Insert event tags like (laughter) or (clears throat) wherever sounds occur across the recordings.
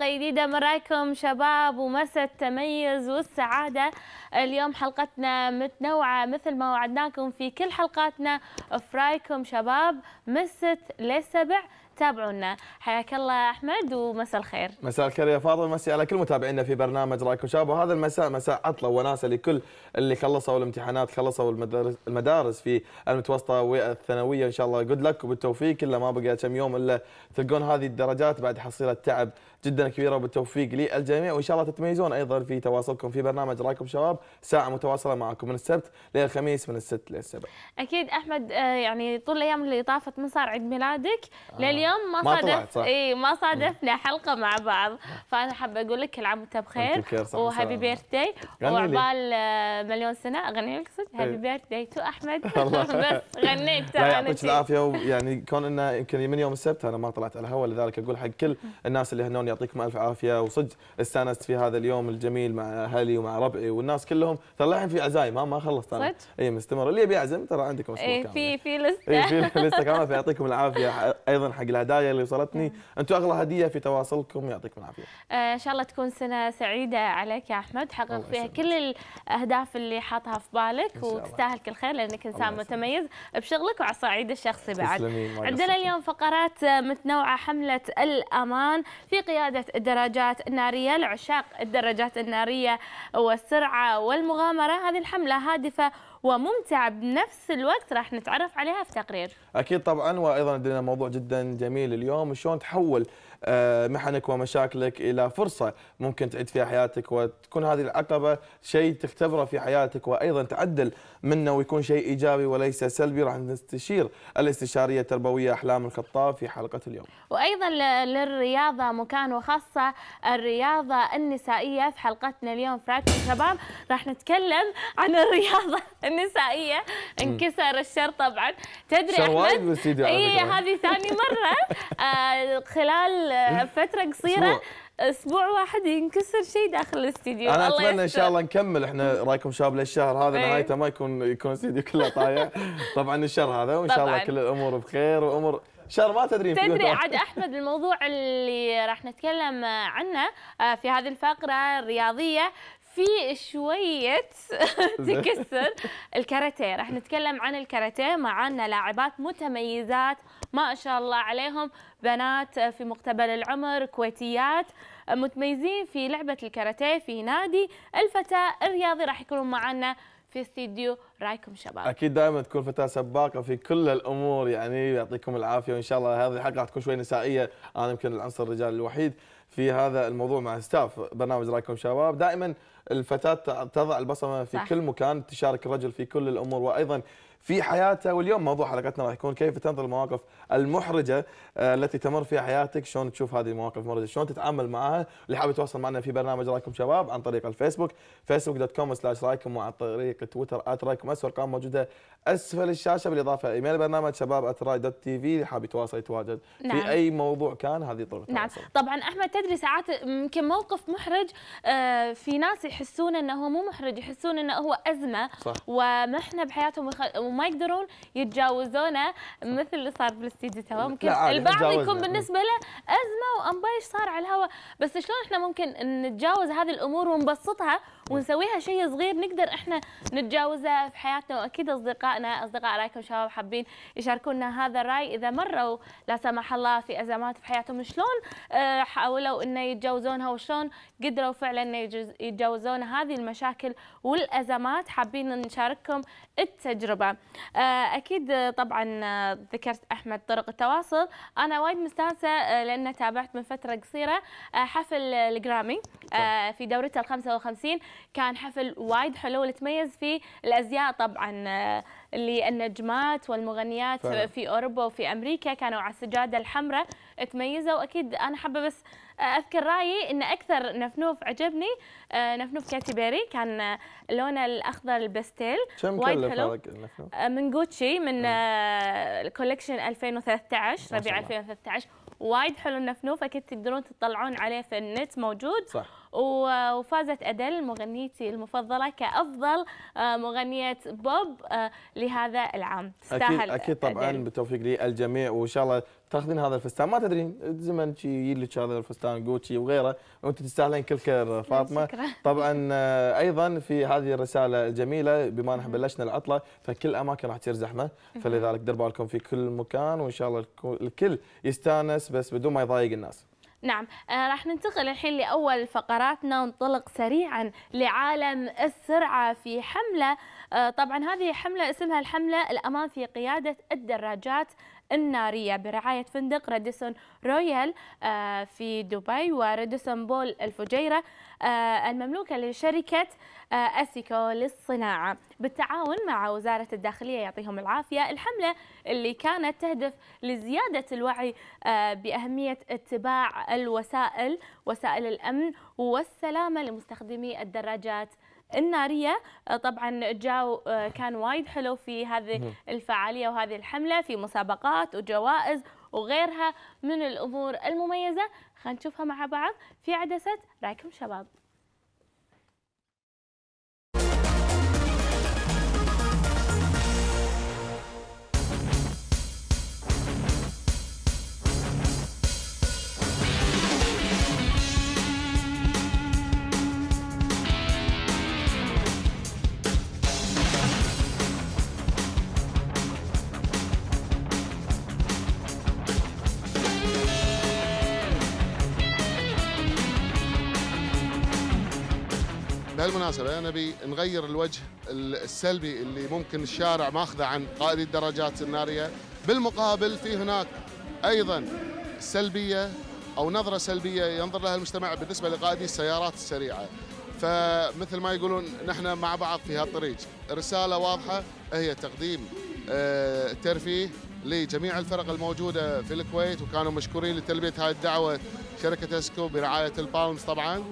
حلقة جديدة مراكم شباب ومسا التميز والسعادة اليوم حلقتنا متنوعة مثل ما وعدناكم في كل حلقاتنا في رايكم شباب مست للسبع تابعونا حياك الله احمد ومساء الخير مساء الخير يا فاضل ومسي على كل متابعينا في برنامج رايكم شباب وهذا المساء مساء عطله وناسه لكل اللي خلصوا الامتحانات خلصوا المدارس المدارس في المتوسطه والثانويه ان شاء الله جود لك وبالتوفيق الا ما بقى كم يوم الا تلقون هذه الدرجات بعد حصيله تعب جدا كبيره وبالتوفيق للجميع وان شاء الله تتميزون ايضا في تواصلكم في برنامج رايكم شباب ساعه متواصله معكم من السبت للخميس من الست للسبع اكيد احمد آه، يعني طول الايام اللي طافت من صار عيد ميلادك آه. لليوم ما, ما صادف اي ما صادفنا حلقه مع بعض فانا حابه اقول لك كل عام وانت بخير وهابي بيرثدي وعبال آه، مليون سنه اغني لك صدق هابي إيه. بيرثدي تو احمد (laughs) (laughs) بس غنيت لا يعطيك العافيه يعني كون انه يمكن من يوم السبت انا ما طلعت على الهواء لذلك اقول حق كل الناس اللي هنون يعطيكم الف عافيه وصدق استانست في هذا اليوم الجميل مع اهلي ومع ربعي والناس كلهم ترى في عزايم ما ما خلصت انا اي مستمر اللي يبي يعزم ترى عندكم اسبوع اي في في لسته في لسته كامله فيعطيكم العافيه ايضا حق الهدايا اللي وصلتني انتم اغلى هديه في تواصلكم يعطيكم العافيه آه، ان شاء الله تكون سنه سعيده عليك يا احمد حقق فيها كل الاهداف اللي حاطها في بالك وتستاهل كل خير لانك انسان متميز بشغلك وعلى الصعيد الشخصي بعد عندنا اليوم فقرات متنوعه حمله الامان في قيادة قيادة الدراجات النارية لعشاق الدراجات النارية والسرعة والمغامرة هذه الحملة هادفة وممتعة بنفس الوقت راح نتعرف عليها في تقرير أكيد طبعا وأيضا لدينا موضوع جدا جميل اليوم شلون تحول آه، محنك ومشاكلك الى فرصه ممكن تعيد فيها حياتك وتكون هذه العقبه شيء تختبره في حياتك وايضا تعدل منه ويكون شيء ايجابي وليس سلبي راح نستشير الاستشاريه التربويه احلام الخطاب في حلقه اليوم. وايضا للرياضه مكان وخاصه الرياضه النسائيه في حلقتنا اليوم في شباب راح نتكلم عن الرياضه (laughs) النسائيه انكسر الشر طبعا تدري احمد اي هذه ثاني مره (laughs) آه، خلال إيه؟ فتره قصيره اسبوع واحد ينكسر شيء داخل الاستديو انا اتمنى ان شاء الله نكمل احنا رايكم شباب للشهر هذا إيه. نهايته ما يكون يكون الاستديو كله طايع (laughs) طبعا الشهر هذا وان شاء الله كل الامور بخير وامور شهر ما تدري تدري عاد احمد الموضوع اللي راح نتكلم عنه آه، في هذه الفقره الرياضيه في شوية (laughs) تكسر الكاراتيه راح نتكلم عن الكاراتيه معانا لاعبات متميزات ما شاء الله عليهم بنات في مقتبل العمر كويتيات متميزين في لعبة الكاراتيه في نادي الفتاة الرياضي راح يكونوا معانا في استديو رايكم شباب اكيد دائما تكون فتاه سباقه في كل الامور يعني يعطيكم العافيه وان شاء الله هذه الحلقه تكون شوي نسائيه انا يمكن العنصر الرجال الوحيد في هذا الموضوع مع ستاف برنامج رايكم شباب دائما الفتاه تضع البصمه في صح. كل مكان تشارك الرجل في كل الامور وايضا في حياته واليوم موضوع حلقتنا راح يكون كيف تنظر المواقف المحرجه آه، التي تمر فيها حياتك شلون تشوف هذه المواقف المحرجه شلون تتعامل معها اللي حابب يتواصل معنا في برنامج رايكم شباب عن طريق الفيسبوك فيسبوك دوت كوم سلاش رايكم وعن طريق تويتر ات رايكم اس والارقام موجوده اسفل الشاشه بالاضافه ايميل برنامج شباب ات راي دوت تي في اللي حاب يتواصل يتواجد نعم. في اي موضوع كان هذه طرق نعم التواصل. طبعا احمد تدري ساعات يمكن موقف محرج آه، في ناس يحسون انه هو مو محرج يحسون انه هو ازمه صح. وما احنا بحياتهم وما يقدرون يتجاوزونه مثل اللي صار بالاستديو تو ممكن البعض يكون يعني. بالنسبه له ازمه وانبايش صار على الهواء بس شلون احنا ممكن نتجاوز هذه الامور ونبسطها ونسويها شيء صغير نقدر احنا نتجاوزه في حياتنا واكيد اصدقائنا اصدقاء رايكم شباب حابين يشاركونا هذا الراي اذا مروا لا سمح الله في ازمات في حياتهم شلون آه، حاولوا انه يتجاوزونها وشلون قدروا فعلا انه يتجاوزون هذه المشاكل والازمات حابين نشارككم التجربه آه، اكيد آه، طبعا ذكرت احمد طرق التواصل انا وايد مستانسه لان تابعت من فتره قصيره حفل الجرامي في دورته ال 55 كان حفل وايد حلو وتميز تميز فيه الازياء طبعا آه، اللي النجمات والمغنيات فعلا. في اوروبا وفي امريكا كانوا على السجاده الحمراء تميزوا واكيد انا حابه بس آه، اذكر رايي ان اكثر نفنوف عجبني آه، نفنوف كاتي بيري كان لونه الاخضر البستيل وايد حلو من جوتشي من الكوليكشن 2013 ربيع 2013 وايد حلو النفنوف اكيد تقدرون تطلعون عليه في النت موجود صح وفازت أدل مغنيتي المفضلة كأفضل آه، مغنية بوب آه، لهذا العام تستاهل أكيد, أكيد طبعا أدل. بالتوفيق للجميع وإن شاء الله تاخذين هذا الفستان ما تدرين زمن شي لك هذا الفستان جوتشي وغيره وانت تستاهلين كل خير (laughs) فاطمه (laughs) طبعا آه، ايضا في هذه الرساله الجميله بما نحن بلشنا العطله فكل اماكن راح تصير زحمه فلذلك دير بالكم في كل مكان وان شاء الله الكل يستانس بس بدون ما يضايق الناس نعم آه راح ننتقل الحين لأول فقراتنا ونطلق سريعا لعالم السرعة في حملة آه طبعا هذه حملة اسمها الحملة الأمان في قيادة الدراجات النارية برعاية فندق راديسون رويال آه، في دبي وراديسون بول الفجيرة آه، المملوكة لشركة آه، أسيكو للصناعة بالتعاون مع وزارة الداخلية يعطيهم العافية الحملة اللي كانت تهدف لزيادة الوعي بأهمية اتباع الوسائل وسائل الأمن والسلامة لمستخدمي الدراجات الناريه آه، طبعا جاو آه، كان وايد حلو في هذه الفعاليه وهذه الحمله في مسابقات وجوائز وغيرها من الامور المميزه خلينا نشوفها مع بعض في عدسه رايكم شباب بالمناسبة أنا نغير الوجه السلبي اللي ممكن الشارع ماخذه عن قائدي الدراجات النارية بالمقابل في هناك أيضا سلبية أو نظرة سلبية ينظر لها المجتمع بالنسبة لقائدي السيارات السريعة فمثل ما يقولون نحن مع بعض في هالطريق رسالة واضحة هي تقديم آه، ترفيه لجميع الفرق الموجودة في الكويت وكانوا مشكورين لتلبية هذه الدعوة شركة اسكو برعاية البالمز طبعا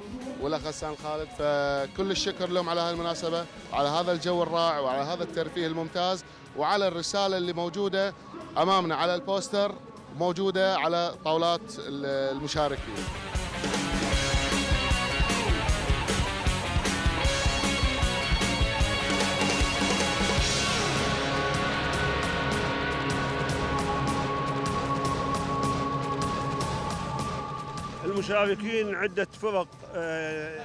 والاخ غسان خالد فكل الشكر لهم على هالمناسبه وعلى هذا الجو الرائع وعلى هذا الترفيه الممتاز وعلى الرساله اللي موجوده امامنا على البوستر موجوده على طاولات المشاركين مشاركين عدة فرق آه،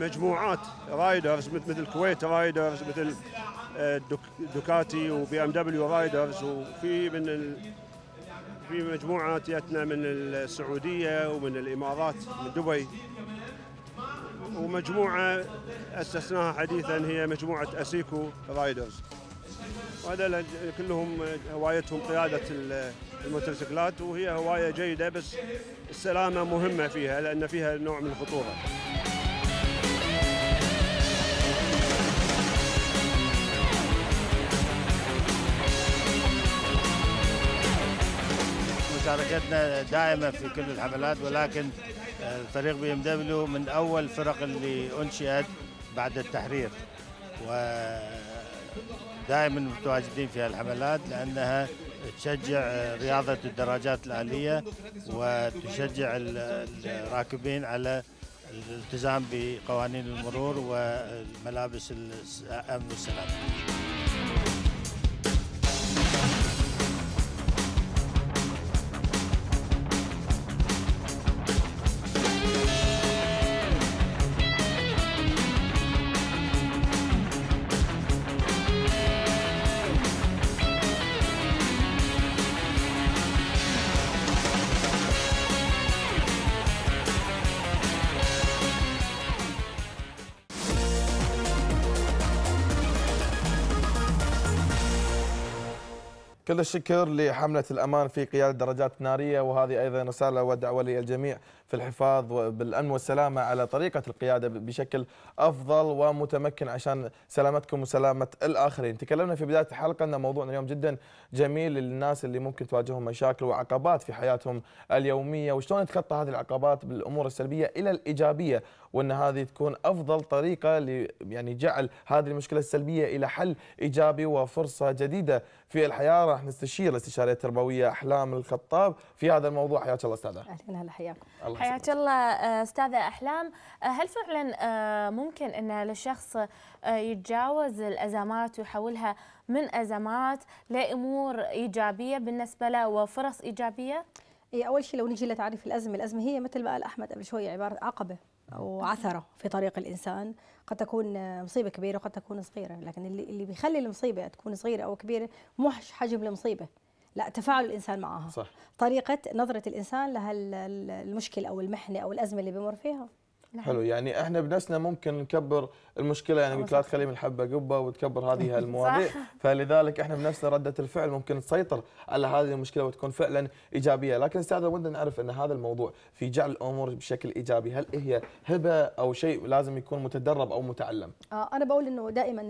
مجموعات رايدرز مثل الكويت رايدرز مثل آه، دوكاتي وبي ام دبليو رايدرز وفي من في مجموعه جاتنا من السعوديه ومن الامارات من دبي ومجموعه اسسناها حديثا هي مجموعه اسيكو رايدرز وهذا كلهم هوايتهم قيادة الموتوسيكلات وهي هواية جيدة بس السلامة مهمة فيها لأن فيها نوع من الخطورة مشاركتنا دائمة في كل الحملات ولكن فريق بي ام دبليو من أول فرق اللي أنشئت بعد التحرير و دائما متواجدين في الحملات لأنها تشجع رياضة الدراجات الآلية وتشجع الراكبين على الالتزام بقوانين المرور والملابس الأمن والسلامة كل الشكر لحملة الأمان في قيادة درجات نارية وهذه أيضا رسالة ودعوة للجميع في الحفاظ بالأمن والسلامة على طريقة القيادة بشكل أفضل ومتمكن عشان سلامتكم وسلامة الآخرين تكلمنا في بداية الحلقة أن موضوعنا اليوم جدا جميل للناس اللي ممكن تواجههم مشاكل وعقبات في حياتهم اليومية وشلون نتخطى هذه العقبات بالأمور السلبية إلى الإيجابية وأن هذه تكون أفضل طريقة يعني جعل هذه المشكلة السلبية إلى حل إيجابي وفرصة جديدة في الحياة راح نستشير الاستشارية التربوية أحلام الخطاب في هذا الموضوع حياك الله أستاذة أهلا هلا حياكم حياك الله آه، استاذه احلام آه، هل فعلا آه، ممكن ان الشخص يتجاوز الازمات ويحولها من ازمات لامور ايجابيه بالنسبه له وفرص ايجابيه؟ هي اول شيء لو نجي لتعريف الازمه، الازمه هي مثل ما قال احمد قبل شوي عباره عقبه او عثره في طريق الانسان، قد تكون مصيبه كبيره وقد تكون صغيره، لكن اللي اللي بيخلي المصيبه تكون صغيره او كبيره مش حجم المصيبه، لا تفاعل الانسان معها صح. طريقه نظره الانسان لهالمشكله او المحنه او الازمه اللي بمر فيها نعم. حلو يعني احنا بنفسنا ممكن نكبر المشكله يعني قلت لا تخلي من الحبه قبه وتكبر هذه (laughs) المواضيع فلذلك احنا بنفسنا رده الفعل ممكن تسيطر على هذه المشكله وتكون فعلا ايجابيه لكن استاذه ودنا نعرف ان هذا الموضوع في جعل الامور بشكل ايجابي هل هي هبه او شيء لازم يكون متدرب او متعلم آه انا بقول انه دائما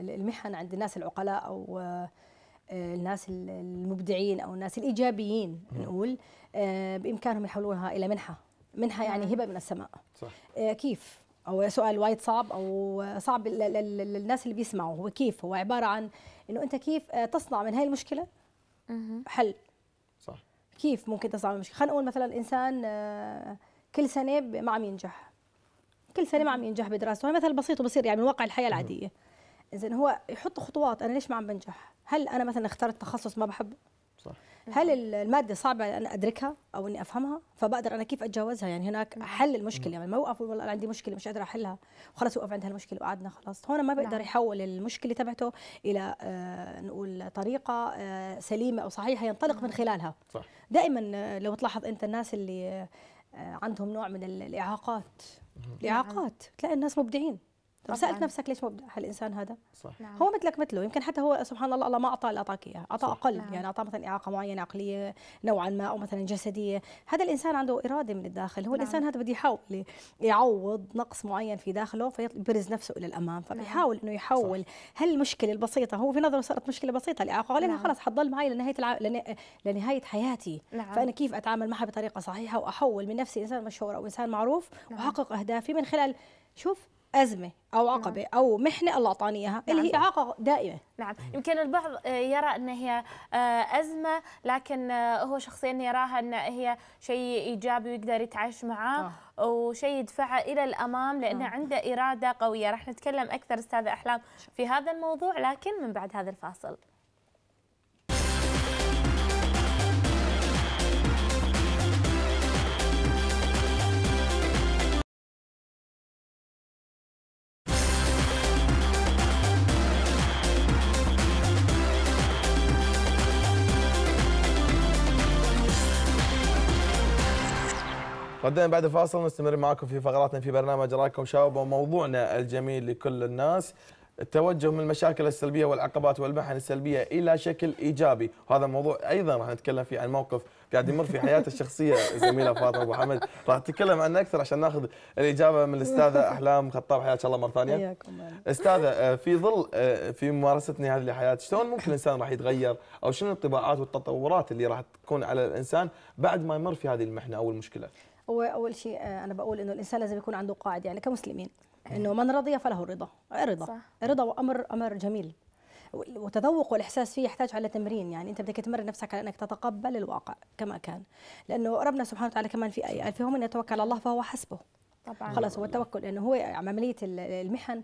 المحن عند الناس العقلاء او الناس المبدعين او الناس الايجابيين نقول آه، بامكانهم يحولونها الى منحه منحه يعني نعم. هبه من السماء صح. آه، كيف او سؤال وايد صعب او صعب للناس اللي بيسمعوا هو كيف هو عباره عن انه انت كيف آه، تصنع من هاي المشكله حل صح كيف ممكن تصنع من المشكله خلينا نقول مثلا انسان كل سنه ما عم ينجح كل سنه ما عم ينجح بدراسته هذا مثل بسيط وبصير يعني من واقع الحياه العاديه زين هو يحط خطوات انا ليش ما عم بنجح هل انا مثلا اخترت تخصص ما بحبه صح هل الماده صعبه انا ادركها او اني افهمها فبقدر انا كيف اتجاوزها يعني هناك حل المشكله يعني ما اوقف والله عندي مشكله مش قادر احلها وخلص وقف عند هالمشكله وقعدنا خلاص هون ما بقدر نعم. يحول المشكله تبعته الى آه، نقول طريقه آه، سليمه او صحيحه ينطلق من خلالها صح دائما آه، لو تلاحظ انت الناس اللي عندهم نوع من الاعاقات نعم. الاعاقات تلاقي الناس مبدعين طب طبعاً. سالت نفسك ليش مبدع هالانسان هذا صح نعم. هو مثلك مثله يمكن حتى هو سبحان الله الله ما اعطى اللي اعطاك اياه اعطى اقل نعم. يعني اعطى مثلا اعاقه معينه عقليه نوعا ما او مثلا جسديه هذا الانسان عنده اراده من الداخل هو نعم. الانسان هذا بده يحاول يعوض نقص معين في داخله فيبرز نفسه الى الامام نعم. فبيحاول انه يحول هالمشكله البسيطه هو في نظره صارت مشكله بسيطه الاعاقه قال نعم. خلص حتضل معي لنهايه الع... لن... لنهايه حياتي نعم. فانا كيف اتعامل معها بطريقه صحيحه واحول من نفسي انسان مشهور او انسان معروف نعم. واحقق اهدافي من خلال شوف ازمه او عقبه نعم. او محنه الله اعطاني اياها نعم. اللي هي اعاقه دائمه نعم يمكن البعض آه، يرى ان هي آه، ازمه لكن آه، هو شخصيا يراها ان هي شيء ايجابي ويقدر يتعايش معاه آه. وشيء يدفعه الى الامام لانه آه. عنده اراده قويه راح نتكلم اكثر استاذه احلام في هذا الموضوع لكن من بعد هذا الفاصل قدام بعد فاصل نستمر معكم في فقراتنا في برنامج رايكم شباب وموضوعنا الجميل لكل الناس التوجه من المشاكل السلبية والعقبات والمحن السلبية إلى شكل إيجابي وهذا الموضوع أيضا راح نتكلم فيه عن موقف قاعد يمر في حياته الشخصية (laughs) زميلة فاطمة أبو حمد راح نتكلم عنه أكثر عشان ناخذ الإجابة من الأستاذة (laughs) أحلام خطاب حياك الله مرة ثانية حياكم أستاذة آه، في ظل آه، في ممارستنا هذه الحياة شلون ممكن الإنسان راح يتغير أو شنو الطباعات والتطورات اللي راح تكون على الإنسان بعد ما يمر في هذه المحنة أو المشكلة هو اول شيء آه، انا بقول انه الانسان لازم يكون عنده قاعده يعني كمسلمين انه من رضي فله الرضا الرضا صح. الرضا وامر امر جميل وتذوق والاحساس فيه يحتاج على تمرين يعني انت بدك تمرن نفسك على انك تتقبل الواقع كما كان لانه ربنا سبحانه وتعالى كمان في ايه قال فيهم ان يتوكل على الله فهو حسبه طبعا خلاص هو التوكل انه هو عمليه المحن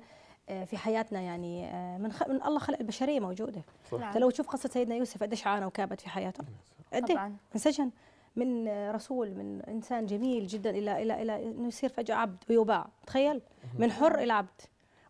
آه، في حياتنا يعني آه، من, من الله خلق البشريه موجوده نعم. فلو تشوف قصه سيدنا يوسف قديش عانى وكابت في حياته نعم. قد إيه؟ انسجن من رسول من انسان جميل جدا الى الى الى انه يصير فجاه عبد ويباع تخيل من حر الى عبد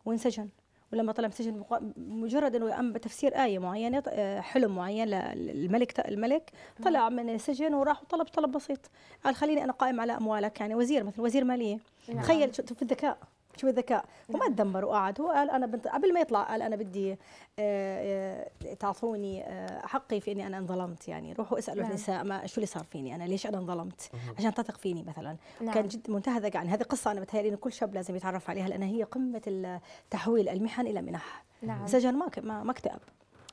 وانسجن ولما طلع من السجن مجرد انه قام بتفسير ايه معينه حلم معين للملك الملك طلع من السجن وراح وطلب طلب بسيط قال خليني انا قائم على اموالك يعني وزير مثلا وزير ماليه نعم. تخيل في الذكاء شو الذكاء وما تدمر وقعد هو قال انا بنت... قبل ما يطلع قال انا بدي آه، آه، تعطوني آه، حقي في اني انا انظلمت يعني روحوا اسالوا نعم. النساء ما شو اللي صار فيني انا ليش انا انظلمت عشان تثق فيني مثلا نعم. كان جد منتهى ذكاء يعني هذه قصه انا بتهيألي انه كل شاب لازم يتعرف عليها لان هي قمه تحويل المحن الى منح نعم. سجن ما ما اكتئب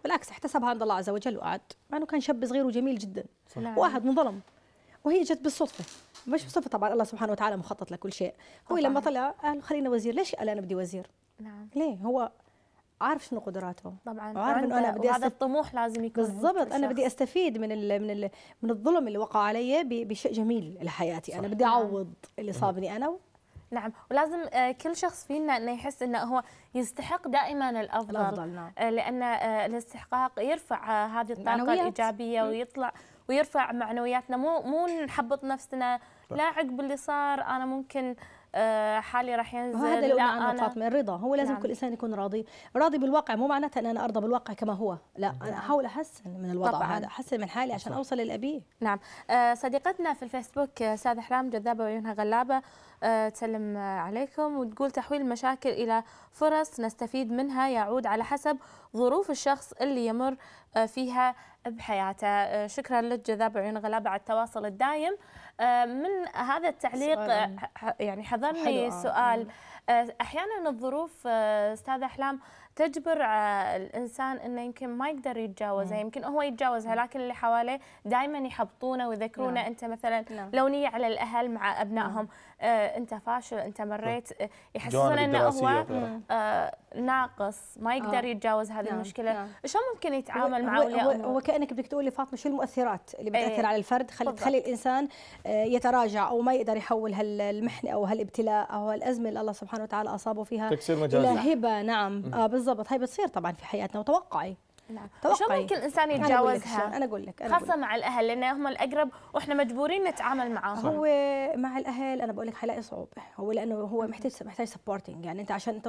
بالعكس احتسبها عند الله عز وجل وقعد مع انه كان شاب صغير وجميل جدا نعم. واحد منظلم وهي جت بالصدفه مش بالصدفه طبعا الله سبحانه وتعالى مخطط لكل شيء هو طبعاً. لما طلع قال خلينا وزير ليش قال انا بدي وزير نعم ليه هو عارف شنو قدراته طبعا وعارف انه انا بدي هذا الطموح لازم يكون بالضبط انا بدي استفيد من ال من ال من الظلم اللي وقع علي بشيء جميل لحياتي صح. انا بدي نعم. اعوض اللي نعم. صابني انا نعم ولازم آه، كل شخص فينا انه يحس انه هو يستحق دائما الافضل, الأفضل نعم. آه، لان آه، الاستحقاق يرفع هذه الطاقه الايجابيه ويطلع ويرفع معنوياتنا مو مو نحبط نفسنا طيب. لا عقب اللي صار انا ممكن آه، حالي راح ينزل هذا اللي أنا, أنا فاطمة الرضا هو لازم نعم. كل إنسان يكون راضي راضي بالواقع مو معناته أن أنا أرضى بالواقع كما هو لا أنا نعم. أحاول أحسن من الوضع طبعاً. هذا أحسن من حالي عشان نعم. أوصل للابي نعم آه، صديقتنا في الفيسبوك سادة حرام جذابة وعيونها غلابة آه، تسلم عليكم وتقول تحويل المشاكل إلى فرص نستفيد منها يعود على حسب ظروف الشخص اللي يمر آه، فيها بحياته آه، شكرا للجذاب عيون غلابة على التواصل الدائم من هذا التعليق يعني حضرني سؤال احيانا الظروف استاذ احلام تجبر الانسان انه يمكن ما يقدر يتجاوزها يمكن هو يتجاوزها لكن اللي حواليه دائما يحبطونه ويذكرونه نعم. انت مثلا نعم. لونيه على الاهل مع ابنائهم نعم. آه، انت فاشل انت مريت آه، يحسسون انه هو آه، ناقص ما يقدر يتجاوز هذه المشكله شلون ممكن يتعامل مع اولياء هو كانك بدك تقول لي فاطمه شو المؤثرات اللي بتاثر إيه. على الفرد خلي تخلي الانسان يتراجع او ما يقدر يحول هالمحنه او هالابتلاء او هالازمه اللي الله سبحانه وتعالى اصابه فيها تكسير مجازي هبه نعم آه بالضبط هي بتصير طبعا في حياتنا وتوقعي نعم شو ممكن الانسان يتجاوزها انا اقول لك خاصه مع الاهل لان هم الاقرب واحنا مجبورين نتعامل معاهم هو مع الاهل انا بقول لك حيلاقي صعوبه هو لانه هو محتاج محتاج سبورتنج يعني انت عشان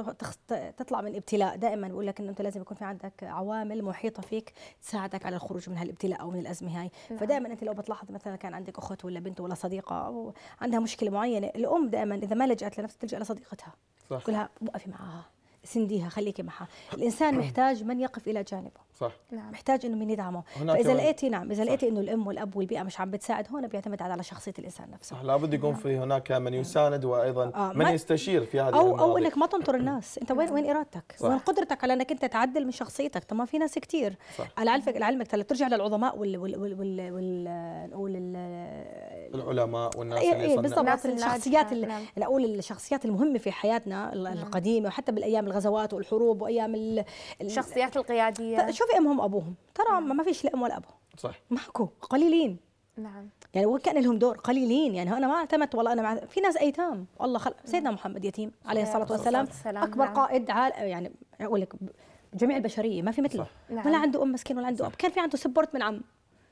تطلع من ابتلاء دائما بقول لك انه انت لازم يكون في عندك عوامل محيطه فيك تساعدك على الخروج من هالابتلاء او من الازمه هاي نعم. فدائما انت لو بتلاحظ مثلا كان عندك اخت ولا بنت ولا صديقه عندها مشكله معينه الام دائما اذا ما لجأت لنفسها تلجأ لصديقتها صح لها وقفي معاها سنديها خليكي معها الانسان (coughs) محتاج من يقف الى جانبه صح نعم. محتاج انه من يدعمه فاذا لقيتي نعم اذا لقيتي انه الام والاب والبيئه مش عم بتساعد هون بيعتمد على شخصيه الانسان نفسه صح لابد يكون نعم. في هناك من نعم. يساند وايضا آه. من يستشير في هذه او المواضيع. او انك ما تنطر الناس انت وين نعم. وين ارادتك صح. وين قدرتك على انك انت تعدل من شخصيتك طب ما في ناس كثير على علمك لعلمك ترجع للعظماء وال وال وال وال, وال... نقول العلماء والناس إيه، اللي إيه، بالضبط الشخصيات نعم. نقول الشخصيات المهمه في حياتنا نعم. القديمه وحتى بالايام الغزوات والحروب وايام الشخصيات القياديه شوفي امهم وابوهم ترى نعم. ما فيش لا ام ولا ابو صح ماكو قليلين نعم يعني وكان لهم دور قليلين يعني انا ما اعتمدت والله انا مع... في ناس ايتام والله خل... نعم. سيدنا محمد يتيم عليه الصلاه والسلام اكبر نعم. قائد عال... يعني اقول لك جميع البشريه ما في مثله نعم. ولا عنده ام مسكين ولا عنده اب كان في عنده سبورت من عم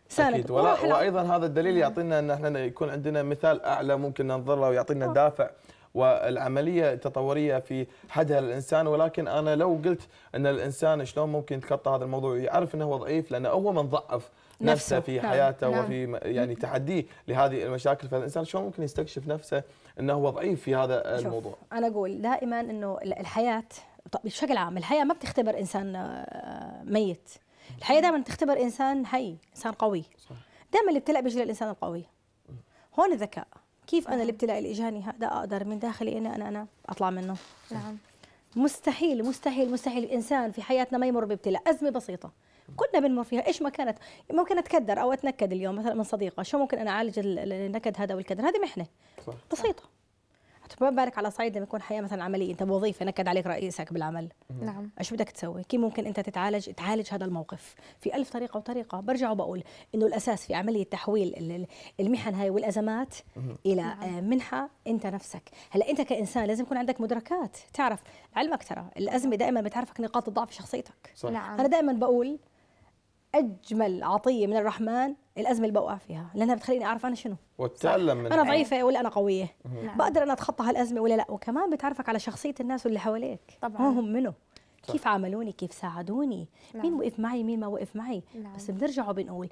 ساند أكيد. ولا وايضا هذا الدليل يعطينا ان احنا يكون عندنا مثال اعلى ممكن ننظر له ويعطينا آه. دافع والعمليه التطوريه في حدها الانسان ولكن انا لو قلت ان الانسان شلون ممكن يتخطى هذا الموضوع يعرف انه هو ضعيف لانه هو من ضعف نفسه, في في نعم. حياته نعم. وفي يعني نعم. تحديه لهذه المشاكل فالانسان شلون ممكن يستكشف نفسه انه هو ضعيف في هذا شوف الموضوع انا اقول دائما انه الحياه بشكل عام الحياه ما بتختبر انسان آه، ميت الحياه دائما تختبر انسان حي انسان قوي دائما اللي بتلعب بيجي الانسان القوي هون الذكاء كيف انا الابتلاء اللي اجاني هذا اقدر من داخلي اني انا انا اطلع منه نعم مستحيل مستحيل مستحيل الانسان في حياتنا ما يمر بابتلاء ازمه بسيطه كلنا بنمر فيها ايش ما كانت ممكن اتكدر او اتنكد اليوم مثلا من صديقه شو ممكن انا اعالج النكد هذا والكدر هذه محنه صح. بسيطه طب ما بالك على صعيد لما يكون حياه مثلا عمليه انت بوظيفه نكد عليك رئيسك بالعمل نعم ايش بدك تسوي كيف ممكن انت تتعالج تعالج هذا الموقف في ألف طريقه وطريقه برجع وبقول انه الاساس في عمليه تحويل المحن هاي والازمات مم. الى نعم. آه، منحه انت نفسك هلا انت كانسان لازم يكون عندك مدركات تعرف علمك ترى الازمه دائما بتعرفك نقاط ضعف شخصيتك صح. نعم. انا دائما بقول اجمل عطيه من الرحمن الازمه اللي بوقع فيها لانها بتخليني اعرف انا شنو وتتعلم من انا ضعيفه ولا انا قويه نعم. بقدر انا اتخطى هالازمه ولا لا وكمان بتعرفك على شخصيه الناس اللي حواليك طبعا هم منو صح. كيف عاملوني كيف ساعدوني نعم. مين وقف معي مين ما وقف معي نعم. بس بنرجع وبنقول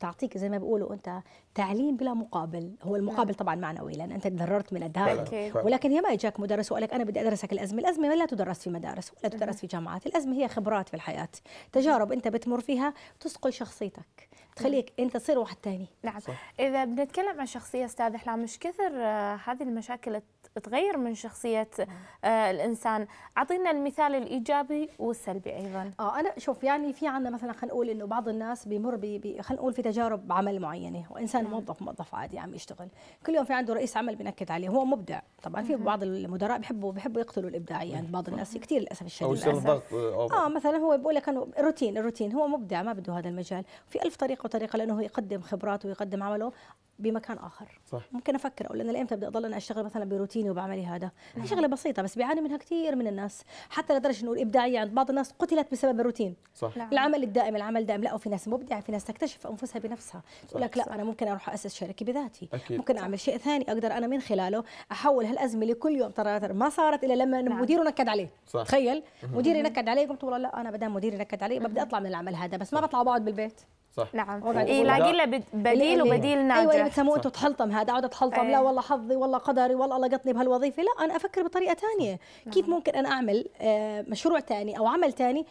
تعطيك زي ما بيقولوا انت تعليم بلا مقابل هو نعم. المقابل طبعا معنوي لان انت تضررت من الدهر ولكن يا ما اجاك مدرس وقال لك انا بدي ادرسك الازمه الازمه لا تدرس في مدارس ولا تدرس في جامعات الازمه هي خبرات في الحياه تجارب انت بتمر فيها تسقل شخصيتك تخليك نعم. انت تصير واحد ثاني نعم صح. اذا بنتكلم عن شخصيه استاذ احلام مش كثر آه، هذه المشاكل تغير من شخصيه نعم. آه، الانسان اعطينا المثال الايجابي والسلبي ايضا اه انا شوف يعني في عندنا مثلا خلينا نقول انه بعض الناس بيمر بي خلينا نقول في تجارب عمل معينه وانسان كان موظف موظف عادي عم يشتغل كل يوم في عنده رئيس عمل بنكد عليه هو مبدع طبعا في بعض المدراء بحبوا بحبوا يقتلوا الابداع يعني بعض الناس كثير للاسف الشديد آه، او اه مثلا هو بقول لك انه الروتين الروتين هو مبدع ما بده هذا المجال في ألف طريقه وطريقه لانه هو يقدم خبراته ويقدم عمله بمكان اخر صح. ممكن افكر اقول انا لامتى بدي اضل انا اشتغل مثلا بروتيني وبعملي هذا هي شغله بسيطه بس بيعاني منها كثير من الناس حتى لدرجه انه الابداعيه عند بعض الناس قتلت بسبب الروتين صح. نعم. العمل الدائم العمل الدائم لا وفي ناس مبدعه في ناس تكتشف انفسها بنفسها تقول لك لا صح. انا ممكن اروح اسس شركه بذاتي أكيد. ممكن اعمل شيء ثاني اقدر انا من خلاله احول هالازمه اللي كل يوم ترى ما صارت الا لما نعم. مديره نكد عليه صح. تخيل مديري نكد علي قلت والله لا انا بدام مديري نكد علي بدي اطلع من العمل هذا بس ما بطلع بقعد بالبيت صح نعم يلاقي إيه، إيه؟ له بديل وبديل ناجح ايوه اللي بتسموه انتم تحلطم هذا اقعد اتحلطم أيه. لا والله حظي والله قدري والله الله لقطني بهالوظيفه لا انا افكر بطريقه ثانيه نعم. كيف ممكن انا اعمل آه، مشروع ثاني او عمل ثاني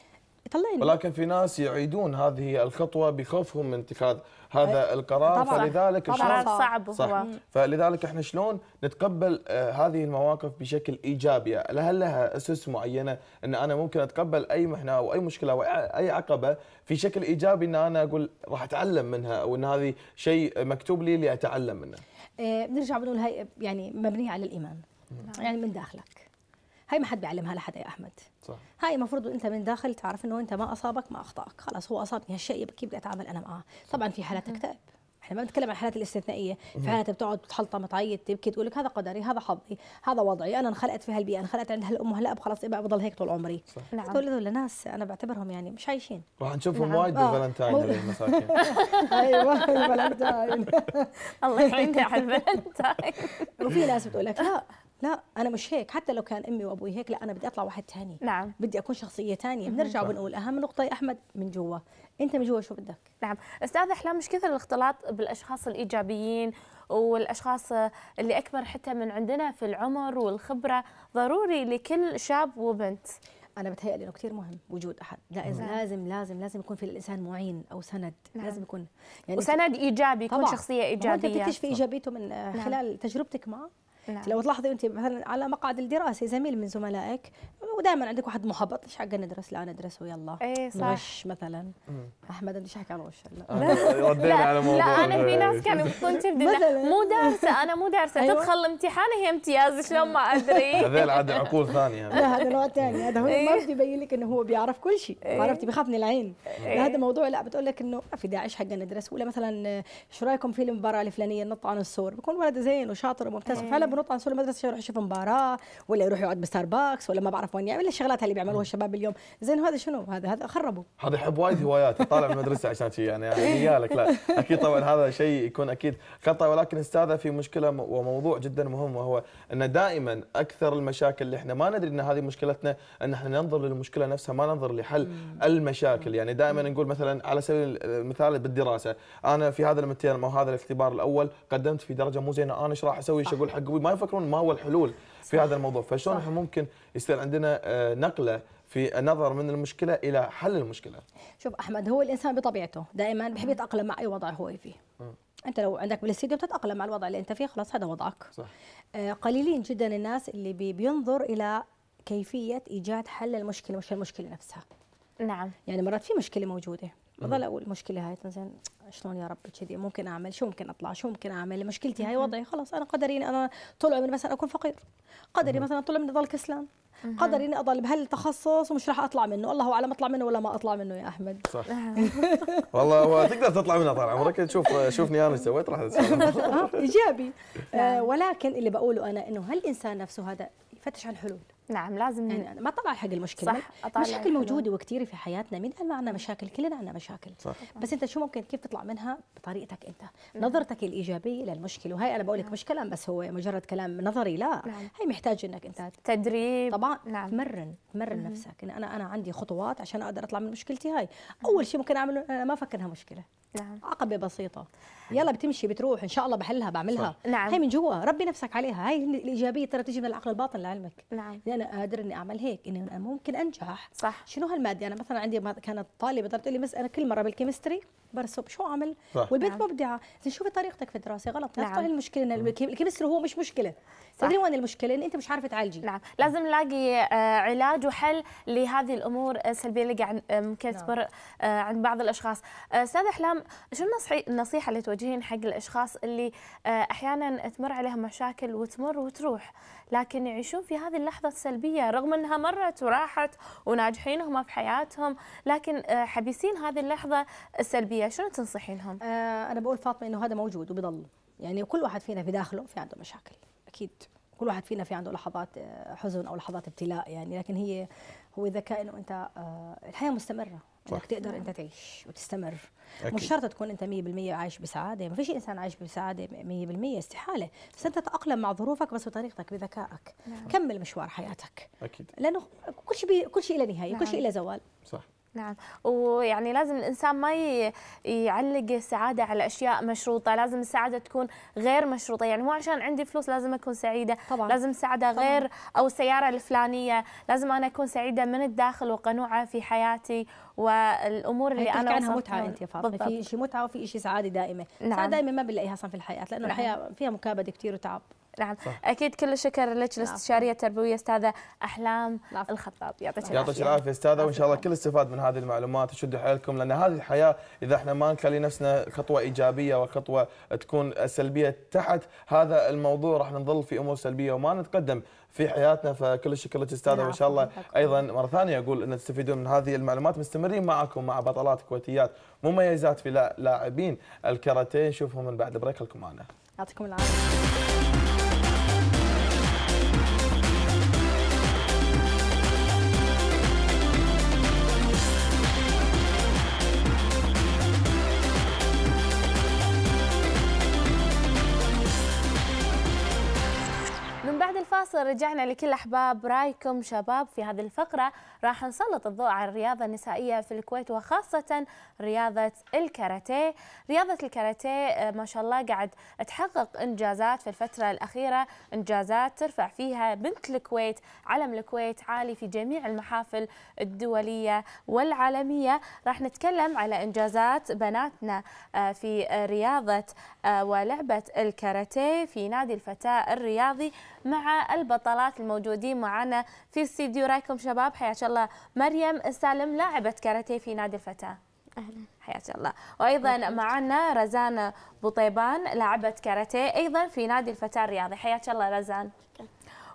يطلعني ولكن في ناس يعيدون هذه الخطوه بخوفهم من اتخاذ هذا إيه. القرار طبعا فلذلك طبعا صعب صح هو. فلذلك احنا شلون نتقبل آه، هذه المواقف بشكل ايجابي يعني هل لها اسس معينه ان انا ممكن اتقبل اي محنه او اي مشكله او اي عقبه في شكل ايجابي ان انا اقول راح اتعلم منها او ان هذه شيء مكتوب لي لاتعلم منه إيه، بنرجع بنقول هاي يعني مبنيه على الايمان يعني من داخلك هاي ما حد بيعلمها لحدا يا احمد صح هاي المفروض انت من داخل تعرف انه انت ما اصابك ما اخطاك خلاص هو اصابني هالشيء كيف بدي اتعامل انا معه طبعا في حالات اكتئاب احنا ما بنتكلم عن الحالات الاستثنائيه في حالات بتقعد بتحلطم تعيط تبكي تقول لك هذا قدري هذا حظي هذا وضعي انا انخلقت في هالبيئه انخلقت عند هالام وهالاب خلاص بقى بضل هيك طول عمري صح. نعم هذول هذول ناس انا بعتبرهم يعني مش عايشين راح نشوفهم نعم. وايد آه. بالفالنتاين هذول المساكين (laughs) ايوه الفالنتاين (laughs) الله يعينك على الفالنتاين وفي ناس بتقول لك لا لا انا مش هيك حتى لو كان امي وابوي هيك لا انا بدي اطلع واحد ثاني نعم بدي اكون شخصيه ثانيه بنرجع وبنقول اهم نقطه يا احمد من جوا انت من جوا شو بدك نعم استاذ احلام مش كثر الاختلاط بالاشخاص الايجابيين والاشخاص اللي اكبر حتى من عندنا في العمر والخبره ضروري لكل شاب وبنت انا بتهيأ انه كثير مهم وجود احد لازم نعم. لازم لازم لازم يكون في الانسان معين او سند نعم. لازم يكون يعني وسند ايجابي يكون شخصيه ايجابيه انت بتكتشفي نعم. ايجابيته من نعم. خلال تجربتك معه نعم. لو تلاحظي انت مثلا على مقعد الدراسه زميل من زملائك ودائما عندك واحد محبط ايش حق ندرس لا ندرس ويلا ايه صح غش مثلا مم. احمد انت ايش حكى عن (laughs) وش لا ردينا على موضوع لا انا في ناس كانوا (laughs) يحطون كذا مو دارسه انا مو دارسه أيوة. تدخل الامتحان هي امتياز شلون ما ادري (laughs) هذيل عاد عقول ثانيه لا هذا نوع ثاني هذا هو إيه. ما بده يبين لك انه هو بيعرف كل شيء إيه. عرفتي بيخاف من العين إيه. هذا موضوع لا بتقول لك انه ما في داعي ايش حق ندرس ولا مثلا شو رايكم في المباراه الفلانيه نط عن السور بكون ولد زين وشاطر وممتاز فعلا بنطلع نسوي المدرسه يروح يشوف مباراه ولا يروح يقعد بستاربكس ولا ما بعرف وين يعمل الشغلات اللي بيعملوها الشباب اليوم زين هذا شنو هذا هذا خربوا هذا يحب وايد هوايات طالع من المدرسه عشان شيء يعني يعني (laughs) لا اكيد طبعا هذا شيء يكون اكيد خطا ولكن استاذه في مشكله وموضوع جدا مهم وهو ان دائما اكثر المشاكل اللي احنا ما ندري ان هذه مشكلتنا ان احنا ننظر للمشكله نفسها ما ننظر لحل المشاكل يعني دائما نقول مثلا على سبيل المثال بالدراسه انا في هذا المتيرم او هذا الاختبار الاول قدمت في درجه مو زينه انا ايش راح اسوي؟ ايش اقول حق ابوي ما يفكرون ما هو الحلول في هذا الموضوع فشلون احنا ممكن يصير عندنا آه، نقله في النظر من المشكله الى حل المشكله شوف احمد هو الانسان بطبيعته دائما بحب يتاقلم مع اي وضع هو فيه انت لو عندك بالاستديو بتتاقلم مع الوضع اللي انت فيه خلاص هذا وضعك صح. آه، قليلين جدا الناس اللي بينظر الى كيفيه ايجاد حل المشكله مش المشكله نفسها نعم يعني مرات في مشكله موجوده بظل اقول مشكله هاي مثلا شلون يا رب كذي ممكن اعمل شو ممكن اطلع شو ممكن اعمل مشكلتي هاي وضعي خلاص انا قدري اني انا طول عمري مثلا اكون فقير قدري مثلا طول عمري اضل كسلان قدري اني اضل بهالتخصص ومش راح اطلع منه الله اعلم اطلع منه ولا ما اطلع منه يا احمد صح آه. (laughs) والله هو تقدر تطلع منها طال عمرك تشوف شوفني انا ايش سويت راح (laughs) آه، ايجابي آه، نعم. ولكن اللي بقوله انا انه هالانسان نفسه هذا يفتش عن حلول نعم لازم يعني ما طلع حق المشكله صح مشاكل موجوده وكثير في حياتنا مين قال ما عندنا مشاكل كلنا عندنا مشاكل صح. بس انت شو ممكن كيف تطلع منها بطريقتك انت مم. نعم. نظرتك الايجابيه للمشكله وهي انا بقول لك نعم. مش كلام بس هو مجرد كلام نظري لا نعم. هي محتاج انك انت تدريب طبعا نعم. تمرن تمرن مم. نفسك ان انا انا عندي خطوات عشان اقدر اطلع من مشكلتي هاي اول شيء ممكن اعمله آه، انا ما انها مشكله نعم عقبه بسيطه يلا بتمشي بتروح ان شاء الله بحلها بعملها نعم هي من جوا ربي نفسك عليها هاي الايجابيه ترى تيجي من العقل الباطن لعلمك نعم انا قادر اني اعمل هيك اني انا ممكن انجح صح شنو هالماده انا مثلا عندي كانت طالبه صارت لي مس مساله كل مره بالكيمستري برسب شو اعمل صح. والبنت نعم. مبدعه شوفي طريقتك في الدراسه غلط نعم. المشكله ان الكيمستري هو مش مشكله تدري وين المشكله ان انت مش عارفه تعالجي نعم لازم نلاقي آه، علاج وحل لهذه الامور السلبيه اللي قاعد آه، ممكن نعم. تبر آه، عند بعض الاشخاص استاذ احلام شو النصيحه اللي توجهين حق الاشخاص اللي آه، احيانا تمر عليهم مشاكل وتمر وتروح لكن يعيشون في هذه اللحظه السلبيه رغم انها مرت وراحت وناجحين هم في حياتهم لكن آه، حبيسين هذه اللحظه السلبيه شنو تنصحينهم آه، انا بقول فاطمه انه هذا موجود وبيضل يعني كل واحد فينا في داخله في عنده مشاكل اكيد كل واحد فينا في عنده لحظات حزن او لحظات ابتلاء يعني لكن هي هو ذكاء انه انت الحياه مستمره صح. انك تقدر انت تعيش وتستمر أكيد. مش شرط تكون انت 100% عايش بسعاده ما فيش انسان عايش بسعاده 100% استحاله بس انت تتاقلم مع ظروفك بس بطريقتك بذكائك نعم. كمل مشوار حياتك اكيد لانه كل شيء كل شيء له نهايه نعم. كل شيء له زوال صح نعم ويعني لازم الانسان ما يعلق السعاده على اشياء مشروطه لازم السعاده تكون غير مشروطه يعني مو عشان عندي فلوس لازم اكون سعيده طبعا. لازم سعاده غير طبعاً. او السياره الفلانيه لازم انا اكون سعيده من الداخل وقنوعه في حياتي والامور اللي انا عنها متعه انت يا فاطمه في شيء متعه وفي شيء سعاده دائمه نعم. سعاده دائمه ما بنلاقيها اصلا في الحياه لانه نعم. الحياه فيها مكابده كثير وتعب نعم صح. اكيد كل الشكر لك الاستشاريه التربويه استاذه احلام الخطاب يعطيك العافيه يعطيك العافيه استاذه وان شاء الله الكل استفاد من هذه المعلومات وشدوا حيلكم لان هذه الحياه اذا احنا ما نخلي نفسنا خطوه ايجابيه وخطوه تكون سلبيه تحت هذا الموضوع راح نظل في امور سلبيه وما نتقدم في حياتنا فكل الشكر لك استاذه وان شاء الله ايضا مره ثانيه اقول ان تستفيدون من هذه المعلومات مستمرين معكم مع بطلات كويتيات مميزات في لاعبين الكاراتيه نشوفهم من بعد بريك لكم معنا يعطيكم العافيه ورجعنا لكل أحباب رايكم شباب في هذه الفقرة راح نسلط الضوء على الرياضة النسائية في الكويت وخاصة رياضة الكاراتيه رياضة الكاراتيه آه، ما شاء الله قاعد تحقق إنجازات في الفترة الأخيرة إنجازات ترفع فيها بنت الكويت علم الكويت عالي في جميع المحافل الدولية والعالمية راح نتكلم على إنجازات بناتنا آه، في رياضة آه، ولعبة الكاراتيه في نادي الفتاة الرياضي مع البطلات الموجودين معنا في استديو رايكم شباب حياك الله الله مريم السالم لاعبة كاراتيه في نادي الفتاة اهلا حياك الله وايضا معنا رزان بطيبان لاعبه كاراتيه ايضا في نادي الفتاه الرياضي حياك الله رزان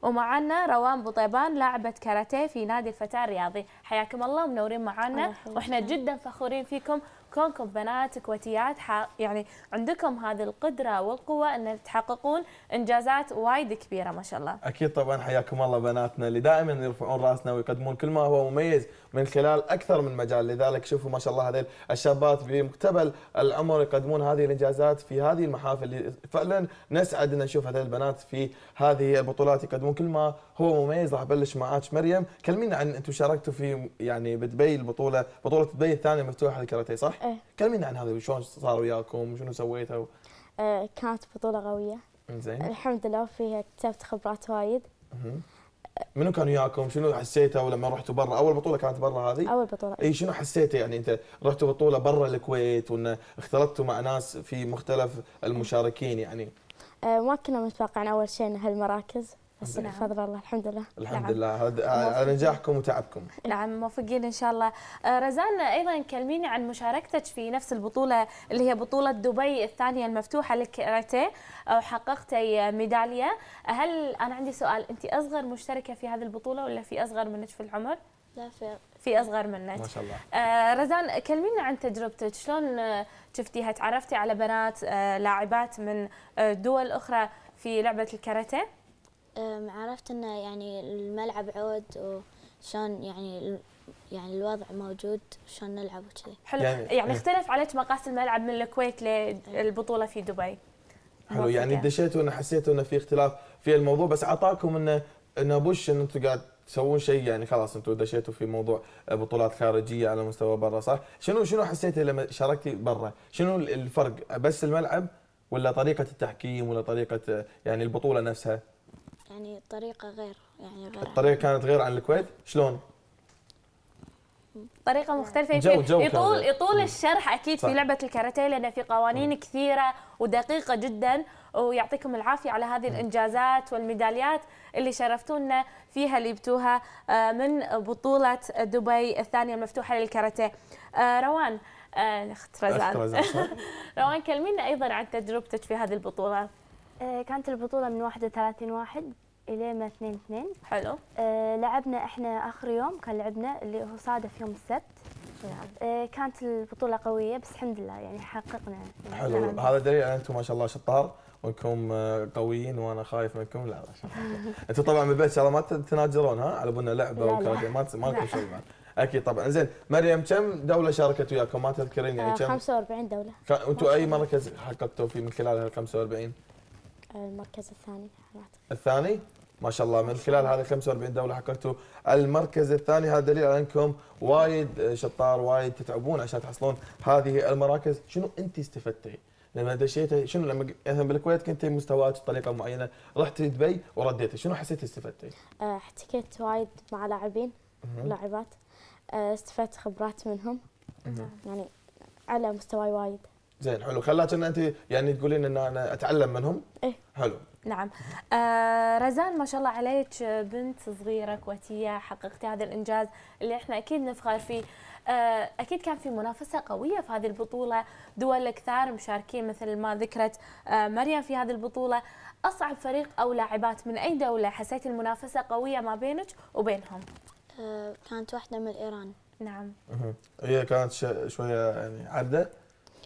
ومعنا روان بطيبان لاعبه كاراتيه في نادي الفتاه الرياضي حياكم الله ومنورين معنا واحنا جدا فخورين فيكم كونكم بنات كويتيات يعني عندكم هذه القدره والقوه ان تحققون انجازات وايد كبيره ما شاء الله. اكيد طبعا حياكم الله بناتنا اللي دائما يرفعون راسنا ويقدمون كل ما هو مميز من خلال اكثر من مجال لذلك شوفوا ما شاء الله هذه الشابات بمقتبل العمر يقدمون هذه الانجازات في هذه المحافل اللي فعلا نسعد ان نشوف هذه البنات في هذه البطولات يقدمون كل ما هو مميز راح ابلش معك مريم كلمينا عن انتم شاركتوا في يعني بدبي البطوله بطوله دبي الثانيه مفتوحه للكاراتيه صح؟ ايه كلمينا عن هذا شلون صار وياكم شنو سويتوا؟ إيه، كانت بطوله قويه زين الحمد لله فيها اكتسبت خبرات وايد منو كان وياكم؟ شنو حسيته لما رحتوا برا؟ اول بطوله كانت برا هذه؟ اول بطوله اي شنو حسيته يعني انت رحتوا بطوله برا الكويت وان اختلطتوا مع ناس في مختلف المشاركين يعني؟ آه، ما كنا متوقعين اول شيء هالمراكز بس نعم. بفضل الله الحمد لله الحمد نعم. لله هذا نجاحكم وتعبكم نعم موفقين ان شاء الله آه، رزان ايضا كلميني عن مشاركتك في نفس البطوله اللي هي بطوله دبي الثانيه المفتوحه للكاراتيه وحققتي ميداليه هل انا عندي سؤال انت اصغر مشتركه في هذه البطوله ولا في اصغر منك في العمر؟ لا في في اصغر منك ما شاء الله آه، رزان كلميني عن تجربتك شلون آه، شفتيها تعرفتي على بنات لاعبات من دول اخرى في لعبه الكاراتيه؟ عرفت انه يعني الملعب عود وشلون يعني يعني الوضع موجود شلون نلعب وكذي حلو يعني, يعني اختلف عليك مقاس الملعب من الكويت إيه. للبطوله في دبي حلو يعني دشيتوا انه حسيتوا انه في اختلاف في الموضوع بس عطاكم انه انه بوش ان انتم قاعد تسوون شيء يعني خلاص انتم دشيتوا في موضوع بطولات خارجيه على مستوى برا صح؟ شنو شنو حسيتي لما شاركتي برا؟ شنو الفرق؟ بس الملعب ولا طريقه التحكيم ولا طريقه يعني البطوله نفسها؟ يعني الطريقة غير يعني غير الطريقة كانت غير عن الكويت شلون؟ طريقه مختلفه جو جو يطول كذا. يطول الشرح اكيد صح. في لعبه الكاراتيه لان في قوانين م. كثيره ودقيقه جدا ويعطيكم العافيه على هذه الانجازات والميداليات اللي شرفتونا فيها اللي جبتوها آه، من بطوله دبي الثانيه المفتوحه للكاراتيه آه، روان آه، اخت رزان (laughs) روان كلمينا ايضا عن تجربتك في هذه البطوله كانت البطوله من 31 واحد الى 2 2 حلو آه لعبنا احنا اخر يوم كان لعبنا اللي هو صادف يوم السبت نعم. آه، كانت البطولة قوية بس الحمد لله يعني حققنا حلو يعني هذا دليل على انتم ما شاء الله شطار وانكم آه، قويين وانا خايف منكم لا (laughs) انتم طبعا بالبيت ان شاء الله ما تتناجرون ها على بنا لعبه وكذا ما ما لكم شغل اكيد طبعا زين مريم كم دوله شاركت وياكم ما تذكرين يعني آه، كم 45 دوله وانتم اي مركز حققتوا فيه من خلال هال 45 المركز الثاني الثاني ما شاء الله من خلال هذه 45 دوله حققتوا المركز الثاني هذا دليل على انكم وايد شطار وايد تتعبون عشان تحصلون هذه المراكز شنو انت استفدتي لما دشيتي شنو لما يعني مثلا بالكويت كنت مستواك بطريقه معينه رحت دبي ورديتي شنو حسيتي استفدتي آه، احتكيت وايد مع لاعبين ولاعبات آه، استفدت خبرات منهم يعني على مستواي وايد زين حلو خلاك ان انت يعني تقولين ان انا اتعلم منهم ايه حلو نعم آه رزان ما شاء الله عليك بنت صغيره كويتيه حققتي هذا الانجاز اللي احنا اكيد نفخر فيه آه اكيد كان في منافسه قويه في هذه البطوله دول كثار مشاركين مثل ما ذكرت آه مريم في هذه البطوله اصعب فريق او لاعبات من اي دوله حسيت المنافسه قويه ما بينك وبينهم آه كانت واحده من ايران نعم هي كانت شويه يعني عرده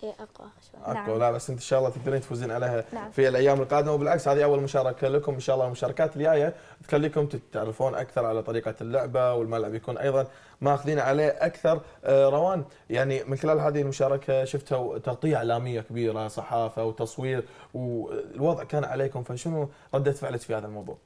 إيه اقوى شوي اقوى نعم. لا بس انت ان شاء الله تقدرين تفوزين عليها نعم. في الايام القادمه وبالعكس هذه اول مشاركه لكم ان شاء الله المشاركات الجايه تخليكم تتعرفون اكثر على طريقه اللعبه والملعب يكون ايضا ماخذين عليه اكثر آه، روان يعني من خلال هذه المشاركه شفتوا تغطيه اعلاميه كبيره صحافه وتصوير والوضع كان عليكم فشنو رده فعلك في هذا الموضوع؟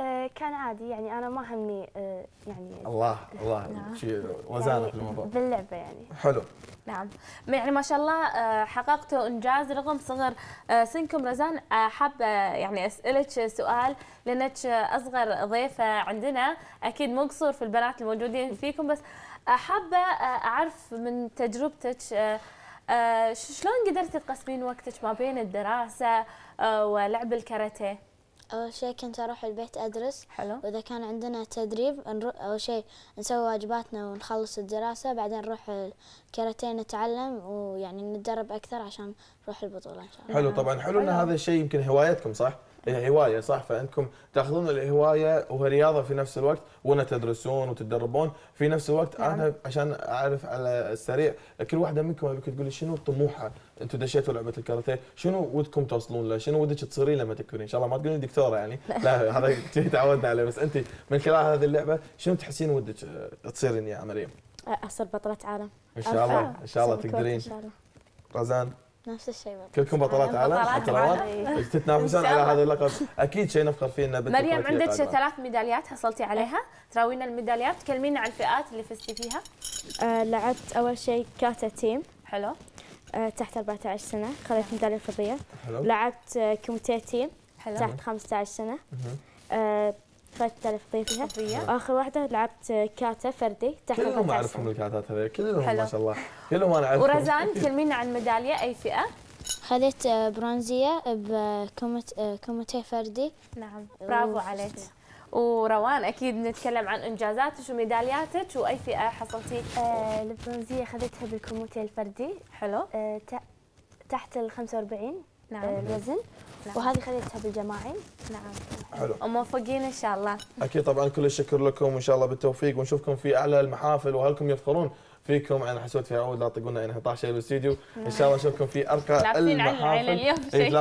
آه، كان عادي يعني انا ما همني آه، يعني الله الله نعم. يعني وزانه في الموضوع باللعبه يعني حلو نعم يعني ما شاء الله آه، حققتوا انجاز رغم صغر سنكم رزان حابه يعني اسالك سؤال لانك اصغر ضيفه عندنا اكيد مو قصور في البنات الموجودين فيكم بس حابه اعرف من تجربتك شلون قدرتي تقسمين وقتك ما بين الدراسه ولعب الكاراتيه؟ أول شيء كنت أروح البيت أدرس حلو وإذا كان عندنا تدريب نرو... أول شيء نسوي واجباتنا ونخلص الدراسة بعدين نروح الكاراتيه نتعلم ويعني نتدرب أكثر عشان نروح البطولة إن شاء الله حلو طبعا حلو أن هذا الشيء يمكن هوايتكم صح؟ هي إيه، هوايه صح فانتم تاخذون الهوايه وهي رياضه في نفس الوقت وانا تدرسون وتتدربون في نفس الوقت نعم. انا عشان اعرف على السريع كل واحده منكم ابيك تقولي شنو طموحها انتم دشيتوا لعبه الكاراتيه شنو ودكم توصلون له شنو ودك تصيرين لما تكبرين ان شاء الله ما تقولين دكتوره يعني (laughs) لا هذا تعودنا عليه بس انت من خلال هذه اللعبه شنو تحسين ودك تصيرين يا مريم اصير بطله عالم ان شاء الله ان شاء الله تقدرين رزان نفس الشيء كلكم بطلات عالم بطلات تتنافسون على هذا اللقب اكيد شيء نفخر فيه انه مريم عندك ثلاث ميداليات حصلتي عليها تراوينا الميداليات تكلمينا عن الفئات اللي فزتي فيها آه لعبت اول شيء كاتا تيم حلو آه، تحت 14 سنة خذيت ميدالية فضية لعبت آه، كوميتي تيم تحت 15 سنة خذيت آه، ميدالية فضية فيها فضية. وآخر واحدة لعبت كاتا فردي تحت 14 سنة كلهم أعرفهم الكاتات هذول كلهم ما شاء الله كلهم أنا أعرفهم ورزان كلمينا عن ميدالية أي فئة؟ خذيت برونزية بكوميتي فردي نعم برافو عليك وروان اكيد نتكلم عن انجازاتك وميدالياتك واي فئه حصلتي؟ آه البرونزيه اخذتها بالكوميتي الفردي حلو آه تحت ال 45 نعم آه، الوزن نعم. وهذه خليتها بالجماعي نعم حلو وموفقين ان شاء الله اكيد طبعا كل الشكر لكم وان شاء الله بالتوفيق ونشوفكم في اعلى المحافل وهلكم يفخرون فيكم انا حسيت في اول لا انها طاح شيء بالاستديو ان شاء الله نشوفكم في ارقى (laughs) المحافل اليوم إيه،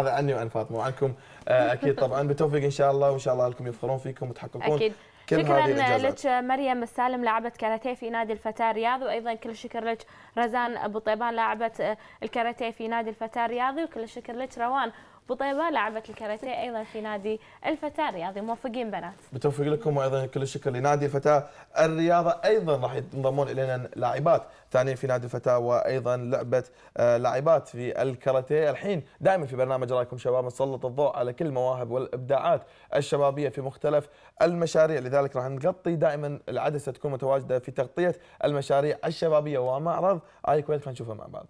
هذا عني وعن فاطمه وعنكم آه، اكيد طبعا (laughs) بالتوفيق ان شاء الله وان شاء الله لكم يفخرون فيكم وتحققون اكيد كل شكرا لك مريم السالم لاعبة كاراتيه في نادي الفتاة الرياضي وايضا كل الشكر لك رزان ابو طيبان لاعبة آه، الكاراتيه في نادي الفتاة الرياضي وكل الشكر لك روان بطيبه لعبت الكاراتيه ايضا في نادي الفتاه الرياضي موفقين بنات بالتوفيق لكم وايضا كل الشكر لنادي الفتاه الرياضه ايضا راح ينضمون الينا لاعبات ثانيه في نادي الفتاه وايضا لعبه آه، لاعبات في الكاراتيه الحين دائما في برنامج رايكم شباب نسلط الضوء على كل المواهب والابداعات الشبابيه في مختلف المشاريع لذلك راح نغطي دائما العدسه تكون متواجده في تغطيه المشاريع الشبابيه ومعرض اي كويت خلينا نشوفها مع بعض.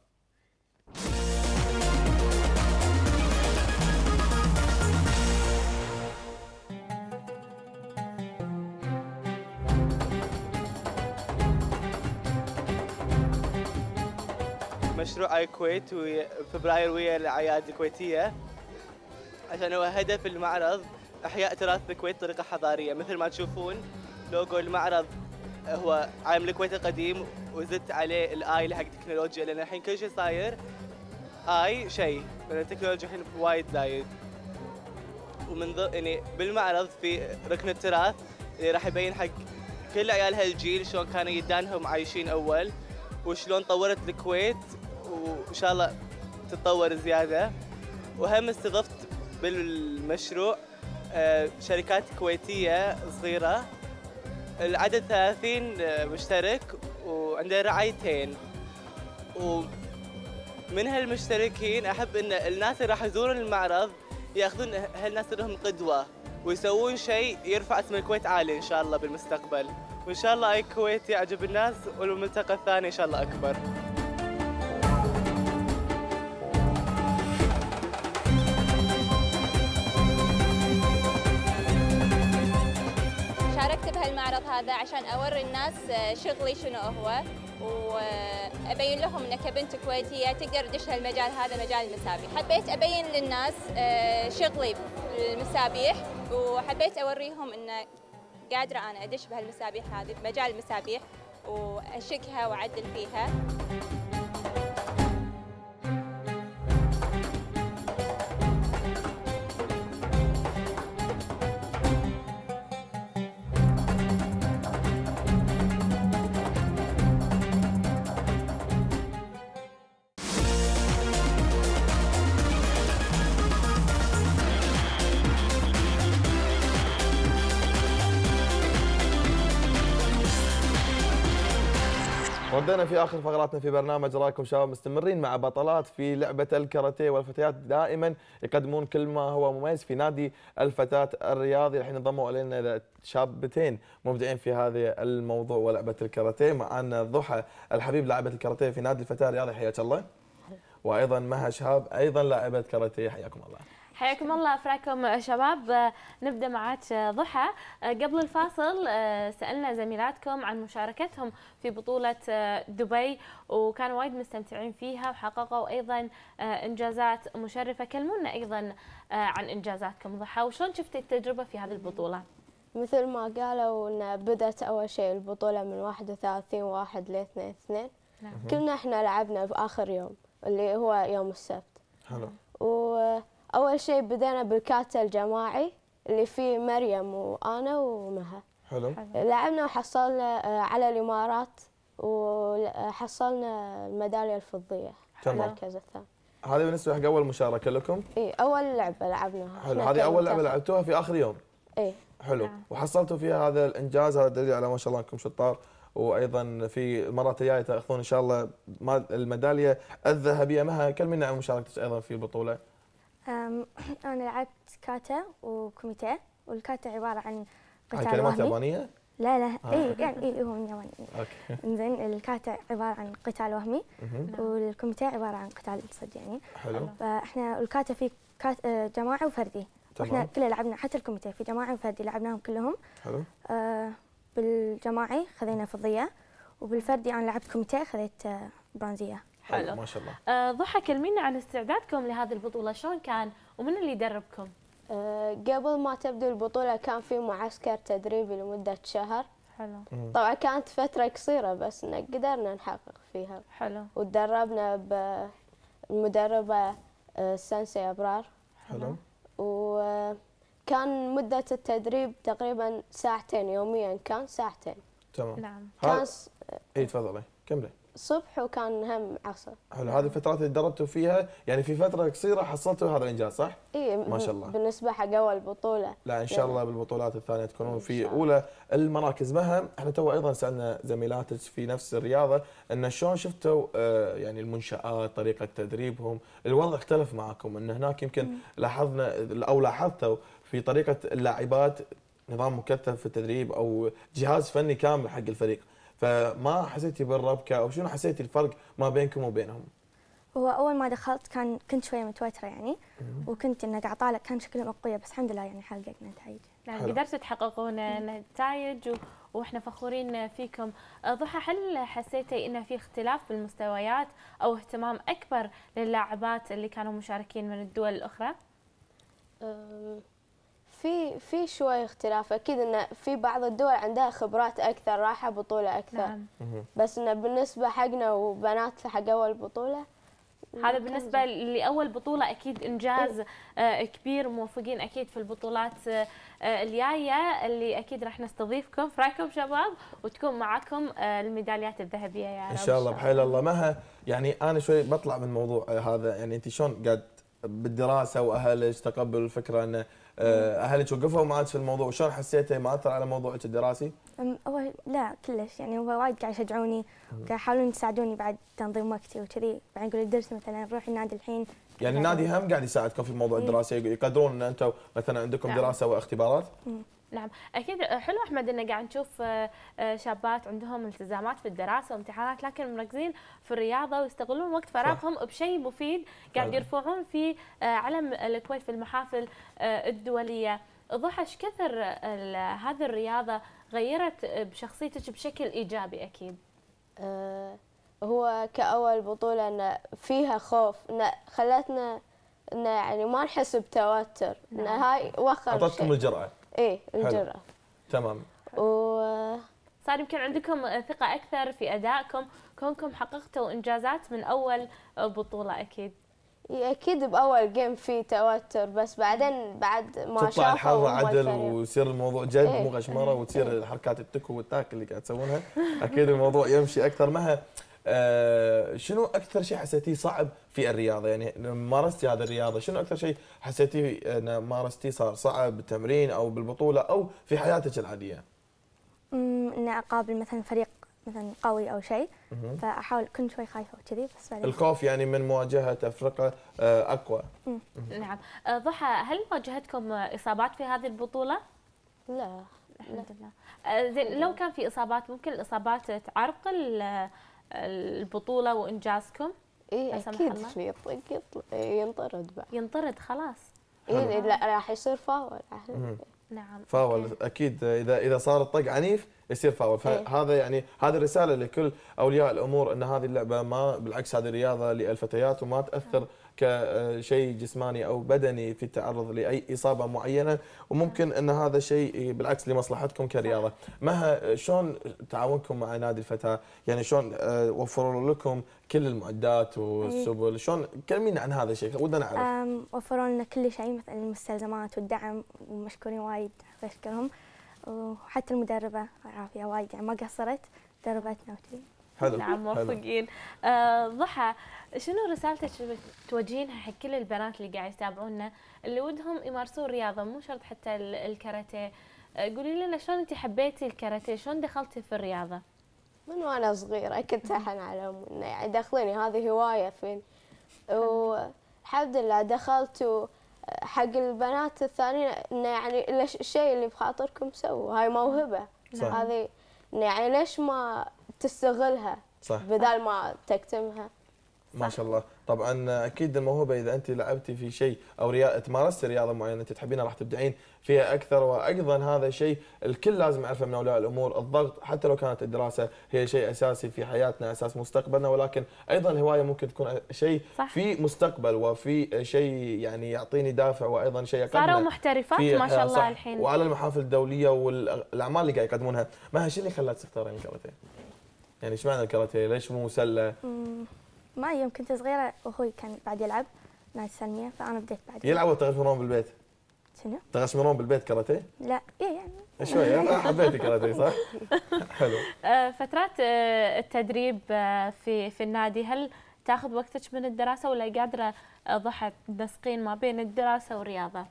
مشروع اي كويت وفبراير ويا الاعياد الكويتيه عشان هو هدف المعرض احياء تراث الكويت بطريقه حضاريه مثل ما تشوفون لوجو المعرض هو عالم الكويت القديم وزدت عليه الاي حق التكنولوجيا لان الحين كل شيء صاير اي شيء لان التكنولوجيا الحين وايد زايد ومن ضمن يعني بالمعرض في ركن التراث اللي راح يبين حق كل عيال هالجيل شلون كانوا يدانهم عايشين اول وشلون طورت الكويت وان شاء الله تتطور زياده وهم استضفت بالمشروع آه، شركات كويتيه صغيره العدد 30 آه، مشترك وعنده رعايتين ومن هالمشتركين احب ان الناس اللي راح يزورون المعرض ياخذون هالناس لهم قدوه ويسوون شيء يرفع اسم الكويت عالي ان شاء الله بالمستقبل وان شاء الله اي كويت يعجب الناس والملتقى الثاني ان شاء الله اكبر هذا عشان أوري الناس آه، شغلي شنو هو وأبين لهم أن كبنت كويتية تقدر تدش هالمجال هذا مجال المسابيح، حبيت أبين للناس آه، شغلي بالمسابيح وحبيت أوريهم أن قادرة أنا أدش بهالمسابيح هذه بمجال المسابيح وأشكها وأعدل فيها ردينا في اخر فقراتنا في برنامج رايكم شباب مستمرين مع بطلات في لعبه الكاراتيه والفتيات دائما يقدمون كل ما هو مميز في نادي الفتاه الرياضي الحين انضموا الينا شابتين مبدعين في هذا الموضوع ولعبه الكاراتيه معنا ضحى الحبيب لاعبه الكاراتيه في نادي الفتاه الرياضي حياك الله وايضا مها شهاب ايضا لاعبه كاراتيه حياكم الله حياكم الله افراكم شباب نبدا معك ضحى قبل الفاصل سالنا زميلاتكم عن مشاركتهم في بطوله دبي وكانوا وايد مستمتعين فيها وحققوا ايضا انجازات مشرفه كلمونا ايضا عن انجازاتكم ضحى وشلون شفتي التجربه في هذه البطوله مثل ما قالوا ان بدات اول شيء البطوله من 31 واحد ل 2 2 كلنا احنا لعبنا باخر يوم اللي هو يوم السبت حلو و أول شيء بدينا بالكاتل الجماعي اللي فيه مريم وأنا ومها حلو لعبنا وحصلنا آه، على الإمارات وحصلنا الميدالية الفضية تمام المركز الثاني هذه بالنسبة حق أول مشاركة لكم؟ إي أول لعبة لعبناها حلو هذه أول لعبة لعبتوها في آخر يوم؟ إي حلو نعم. وحصلتوا فيها هذا الإنجاز هذا دليل على ما شاء الله أنكم شطار وايضا في المرات الجايه تاخذون ان شاء الله الميداليه الذهبيه مها كلمنا عن مشاركتك ايضا في البطوله (clears throat) أنا لعبت كاتا وكوميتي والكاتا عبارة عن قتال كلمات يابانية؟ لا لا آه. اي يعني اي هو من ياباني إيه. اوكي (laughs) انزين الكاتا عباره عن قتال وهمي نعم. والكوميتي عباره عن قتال صد يعني حلو فاحنا الكاتا في كات آه، جماعه وفردي إحنا كلنا لعبنا حتى الكوميتي في جماعه وفردي لعبناهم كلهم حلو آه، بالجماعي خذينا فضيه وبالفردي انا لعبت كوميتي خذيت آه، برونزيه حلو ما شاء الله آه ضحى كلمينا عن استعدادكم لهذه البطوله شلون كان ومن اللي يدربكم آه قبل ما تبدأ البطوله كان في معسكر تدريبي لمده شهر حلو طبعا كانت فتره قصيره بس قدرنا نحقق فيها حلو وتدربنا بمدربه السنسي آه، ابرار حلو وكان آه، مده التدريب تقريبا ساعتين يوميا كان ساعتين تمام نعم كان اي تفضلي كملي صبح وكان هم عصر حلو هذه الفترات اللي دربتوا فيها يعني في فتره قصيره حصلتوا هذا الانجاز صح؟ اي ما شاء الله بالنسبه حق اول بطوله لا ان شاء نعم. الله بالبطولات الثانيه تكونون في اولى المراكز مهم احنا تو ايضا سالنا زميلاتك في نفس الرياضه ان شلون شفتوا آه، يعني المنشات طريقه تدريبهم الوضع اختلف معكم ان هناك يمكن لاحظنا او لاحظتوا في طريقه اللاعبات نظام مكثف في التدريب او جهاز فني كامل حق الفريق فما حسيتي بالربكه او شنو حسيتي الفرق ما بينكم وبينهم؟ هو اول ما دخلت كان كنت شويه متوتره يعني وكنت قاعد طالع كان شكلهم اقوياء بس الحمد لله يعني حققنا نتائج نعم قدرتوا تحققون نتائج واحنا فخورين فيكم أه، ضحى هل حسيتي انه في اختلاف بالمستويات او اهتمام اكبر للاعبات اللي كانوا مشاركين من الدول الاخرى؟ أه في في شوي اختلاف اكيد انه في بعض الدول عندها خبرات اكثر راحه بطوله اكثر نعم. بس انه بالنسبه حقنا وبنات حق اول بطوله هذا بالنسبة لأول بطولة أكيد إنجاز إيه. آه، كبير موفقين أكيد في البطولات آه، آه، الجاية اللي أكيد راح نستضيفكم فرايكم شباب وتكون معكم الميداليات الذهبية يا رب إن شاء الله بحيل الله مها يعني أنا شوي بطلع من الموضوع هذا يعني أنت شلون قاعد بالدراسة وأهلك تقبل الفكرة أنه آه، اهلك وقفوا معك في الموضوع وشلون حسيتي ما اثر على موضوعك الدراسي؟ هو لا كلش يعني هو وايد قاعد يشجعوني وقاعد يحاولون يساعدوني بعد تنظيم وقتي وكذي بعدين يقول الدرس مثلا نروح النادي الحين يعني النادي هم قاعد يساعدكم في موضوع إيه. الدراسه يقدرون ان انتم مثلا عندكم نعم. دراسه واختبارات؟ نعم اكيد آه، حلو احمد ان قاعد نشوف آه، آه، شابات عندهم التزامات في الدراسه وامتحانات لكن مركزين في الرياضه ويستغلون وقت فراغهم بشيء مفيد قاعد يرفعون في علم الكويت في المحافل الدوليه ضحى ايش كثر هذه الرياضه غيرت بشخصيتك بشكل ايجابي اكيد هو كاول بطوله ان فيها خوف إن خلتنا إن يعني ما نحس بتوتر نعم. هاي وخر اعطتكم الجرأه ايه الجرأة تمام و صار يمكن عندكم ثقة أكثر في أدائكم كونكم حققتوا إنجازات من أول بطولة أكيد إيه، اكيد باول جيم في توتر بس بعدين بعد ما شافوا تطلع الحظ عدل ويصير الموضوع جد إيه. مو غشمره وتصير الحركات التكو والتاك اللي قاعد تسوونها اكيد الموضوع يمشي اكثر معها آه، شنو اكثر شيء حسيتيه صعب في الرياضه يعني لما مارستي هذه الرياضه شنو اكثر شيء حسيتيه ان مارستي صار صعب بالتمرين او بالبطوله او في حياتك العاديه ان اقابل مثلا فريق مثلا قوي او شيء فاحاول كنت شوي خايفه وكذي بس بعدين الخوف يعني من مواجهه افرقه آه، اقوى نعم آه، ضحى هل واجهتكم اصابات في هذه البطوله؟ لا الحمد لله زين لو كان في اصابات ممكن الاصابات تعرقل البطوله وانجازكم ايه اكيد يطلق يطلق ينطرد بقى ينطرد خلاص ايه لا راح يصير فاول نعم فاول اكيد اذا اذا صار الطق عنيف يصير فاول إيه. فهذا يعني هذه رساله لكل اولياء الامور ان هذه اللعبه ما بالعكس هذه رياضه للفتيات وما تاثر كشيء جسماني او بدني في التعرض لاي اصابه معينه وممكن ان هذا شيء بالعكس لمصلحتكم كرياضه مها شلون تعاونكم مع نادي الفتاه يعني شلون آه، وفروا لكم كل المعدات والسبل إيه. شلون كلمينا عن هذا الشيء ودنا نعرف وفروا لنا كل شيء مثل المستلزمات والدعم ومشكورين وايد اشكرهم وحتى المدربه عافيه وايد يعني ما قصرت دربتنا وكذي حلو نعم موفقين آه، ضحى شنو رسالتك توجهينها حق كل البنات اللي قاعد يتابعونا اللي ودهم يمارسون الرياضه مو شرط حتى الكاراتيه آه، قولي لنا شلون انت حبيتي الكاراتيه شلون دخلتي في الرياضه من وانا صغيره كنت احن على امي انه يعني دخليني هذه هوايه فين والحمد لله دخلت حق البنات الثانيين انه يعني الشيء اللي بخاطركم سووا هاي موهبه هذه يعني ليش ما تستغلها صح بدل ما تكتمها ما شاء الله طبعا اكيد الموهبه اذا انت لعبتي في شيء او تمارستي رياضه معينه انت تحبينها راح تبدعين فيها اكثر وايضا هذا شيء الكل لازم يعرفه من اولياء الامور الضغط حتى لو كانت الدراسه هي شيء اساسي في حياتنا اساس مستقبلنا ولكن ايضا الهوايه ممكن تكون شيء في مستقبل وفي شيء يعني يعطيني دافع وايضا شيء صاروا محترفات ما شاء الله الحين وعلى المحافل الدوليه والاعمال اللي قاعد يقدمونها مها شو اللي خلاك تختارين الكاراتيه؟ يعني ايش معنى الكاراتيه ليش مو سله ما يوم كنت صغيره اخوي كان بعد يلعب نادي السلميه فانا بديت بعد يلعب وتغشمرون بالبيت شنو تغشمرون بالبيت كاراتيه لا اي يعني إيه، شوي (laughs) آه، حبيت الكاراتيه صح حلو آه، فترات آه، التدريب في في النادي هل تاخذ وقتك من الدراسه ولا قادره اضحك تنسقين ما بين الدراسه والرياضه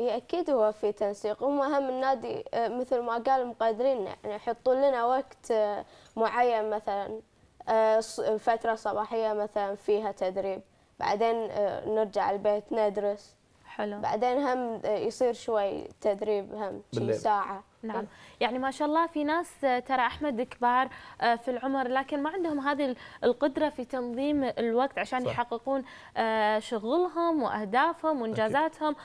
اي اكيد هو في تنسيق هم اهم النادي آه، مثل ما قال مقدرين يعني يحطون لنا وقت آه، معين مثلا آه، فتره صباحيه مثلا فيها تدريب بعدين نرجع البيت ندرس حلو بعدين هم يصير شوي تدريب هم شي ساعه نعم طيب. يعني ما شاء الله في ناس آه، ترى احمد كبار آه، في العمر لكن ما عندهم هذه القدره في تنظيم الوقت عشان صح. يحققون آه، شغلهم واهدافهم وانجازاتهم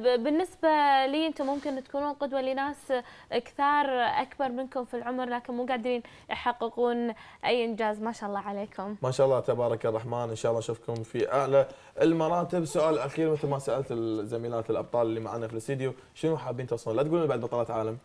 بالنسبه لي انتم ممكن تكونون قدوه لناس كثار اكبر منكم في العمر لكن مو قادرين يحققون اي انجاز ما شاء الله عليكم ما شاء الله تبارك الرحمن ان شاء الله اشوفكم في اعلى المراتب سؤال اخير مثل ما سالت الزميلات الابطال اللي معنا في الاستديو شنو حابين توصلون لا تقولون بعد بطلات عالم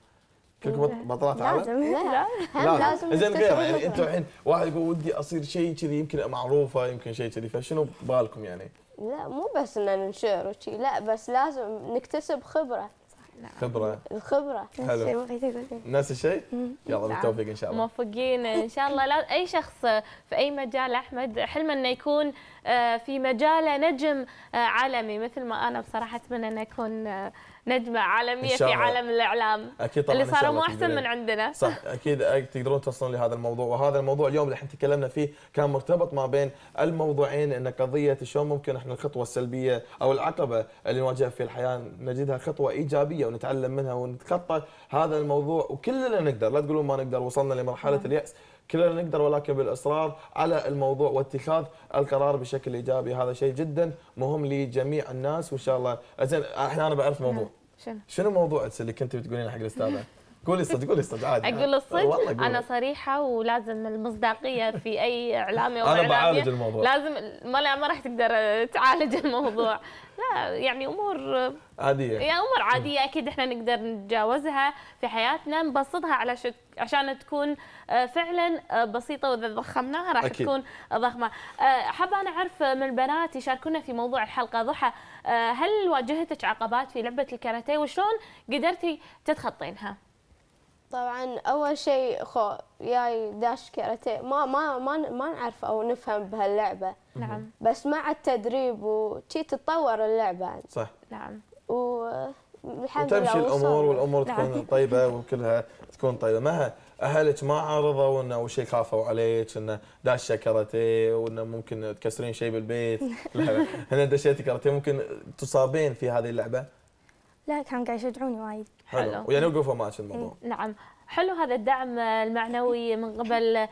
كلكم ما طلعت على؟ لا لا لازم زين غير يعني انتم الحين واحد يقول ودي اصير شيء كذي يمكن معروفه يمكن شيء كذي فشنو ببالكم يعني؟ لا مو بس ان ننشر وشي لا بس لازم نكتسب خبره خبره الخبره حلو نفس الشيء يلا نعم. بالتوفيق ان شاء الله موفقين ان شاء الله لا اي شخص في اي مجال احمد حلمه انه يكون آه، في مجاله نجم آه، عالمي مثل ما انا بصراحه اتمنى ان اكون آه، نجمه عالميه في عالم الاعلام اكيد طبعا اللي صاروا مو احسن من عندنا صح اكيد تقدرون توصلون لهذا الموضوع وهذا الموضوع اليوم اللي احنا تكلمنا فيه كان مرتبط ما بين الموضوعين ان قضيه شلون ممكن احنا الخطوه السلبيه او العقبه اللي نواجهها في الحياه نجدها خطوه ايجابيه ونتعلم منها ونتخطى هذا الموضوع وكلنا نقدر لا تقولون ما نقدر وصلنا لمرحله نعم. الياس كلنا نقدر ولكن بالاصرار على الموضوع واتخاذ القرار بشكل ايجابي هذا شيء جدا مهم لجميع الناس وان شاء الله زين احنا انا بعرف موضوع نعم، شنو شنو موضوعك اللي كنت بتقولين حق الاستاذه (laughs) قولي الصدق قولي الصدق عادي اقول الصدق انا صريحه ولازم المصداقيه في اي اعلامي او (laughs) انا بعالج الموضوع لازم ما ما راح تقدر تعالج الموضوع لا يعني امور عاديه يعني امور عاديه اكيد احنا نقدر نتجاوزها في حياتنا نبسطها على شك عشان تكون آه، فعلا آه، بسيطه واذا ضخمناها راح أكيد. تكون ضخمه آه، حابه انا اعرف من البنات يشاركونا في موضوع الحلقه ضحى هل واجهتك عقبات في لعبه الكاراتيه وشلون قدرتي تتخطينها طبعا اول شيء خو جاي داش كاراتيه ما ما ما ما نعرف او نفهم بهاللعبه نعم بس مع التدريب وشي تتطور اللعبه صح نعم والحمد لله وتمشي الامور والامور نعم. تكون طيبه (laughs) وكلها تكون طيبه مها اهلك ما عارضوا انه اول شيء خافوا عليك انه داشه كاراتيه وانه ممكن تكسرين شيء بالبيت (laughs) هنا دشيتي كاراتيه ممكن تصابين في هذه اللعبه لا كان قاعد يشجعوني وايد حلو ويعني وقفوا معك الموضوع إيه، نعم حلو هذا الدعم آه، المعنوي من قبل آه،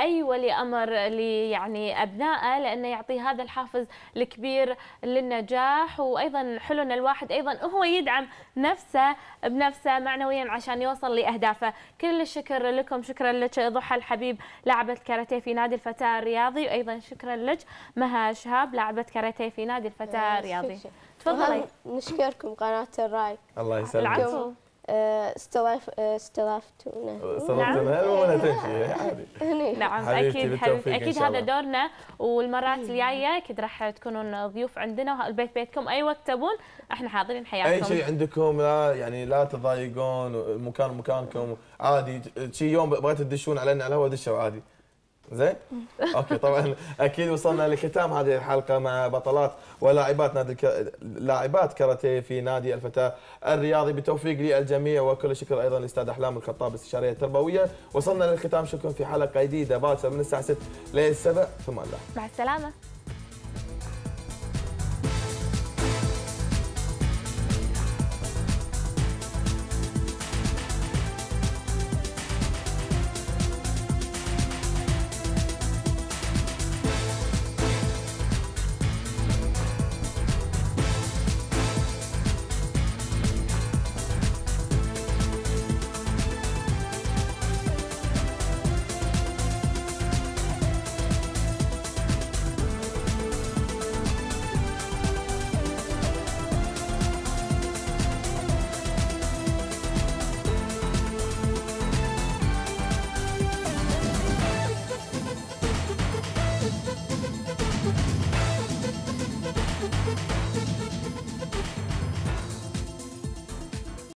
اي ولي امر يعني ابنائه لانه يعطي هذا الحافز الكبير للنجاح وايضا حلو ان الواحد ايضا هو يدعم نفسه بنفسه معنويا عشان يوصل لاهدافه كل الشكر لكم شكرا لك ضحى الحبيب لاعبه كاراتيه في نادي الفتاه الرياضي وايضا شكرا لك مها شهاب لاعبه كاراتيه في نادي الفتاه الرياضي تفضلي نشكركم قناة الراي الله يسلمك العفو آه، استضاف آه، استضافتونا استضافتونا ولا نعم. (laughs) تمشي عادي نعم اكيد حبيبتي اكيد هذا دورنا والمرات الجايه اكيد راح تكونون ضيوف عندنا البيت بيتكم اي وقت تبون احنا حاضرين حياكم اي شيء عندكم لا يعني لا تضايقون المكان مكانكم عادي شي يوم بغيتوا تدشون علينا على الهواء دشوا عادي زين؟ اوكي طبعا اكيد وصلنا لختام هذه الحلقه مع بطلات ولاعبات نادي الك... لاعبات كاراتيه في نادي الفتاه الرياضي بالتوفيق للجميع وكل شكر ايضا للاستاذ احلام الخطاب استشاريه التربويه وصلنا للختام شكرا في حلقه جديده باكر من الساعه 6 7 ثم الله مع السلامه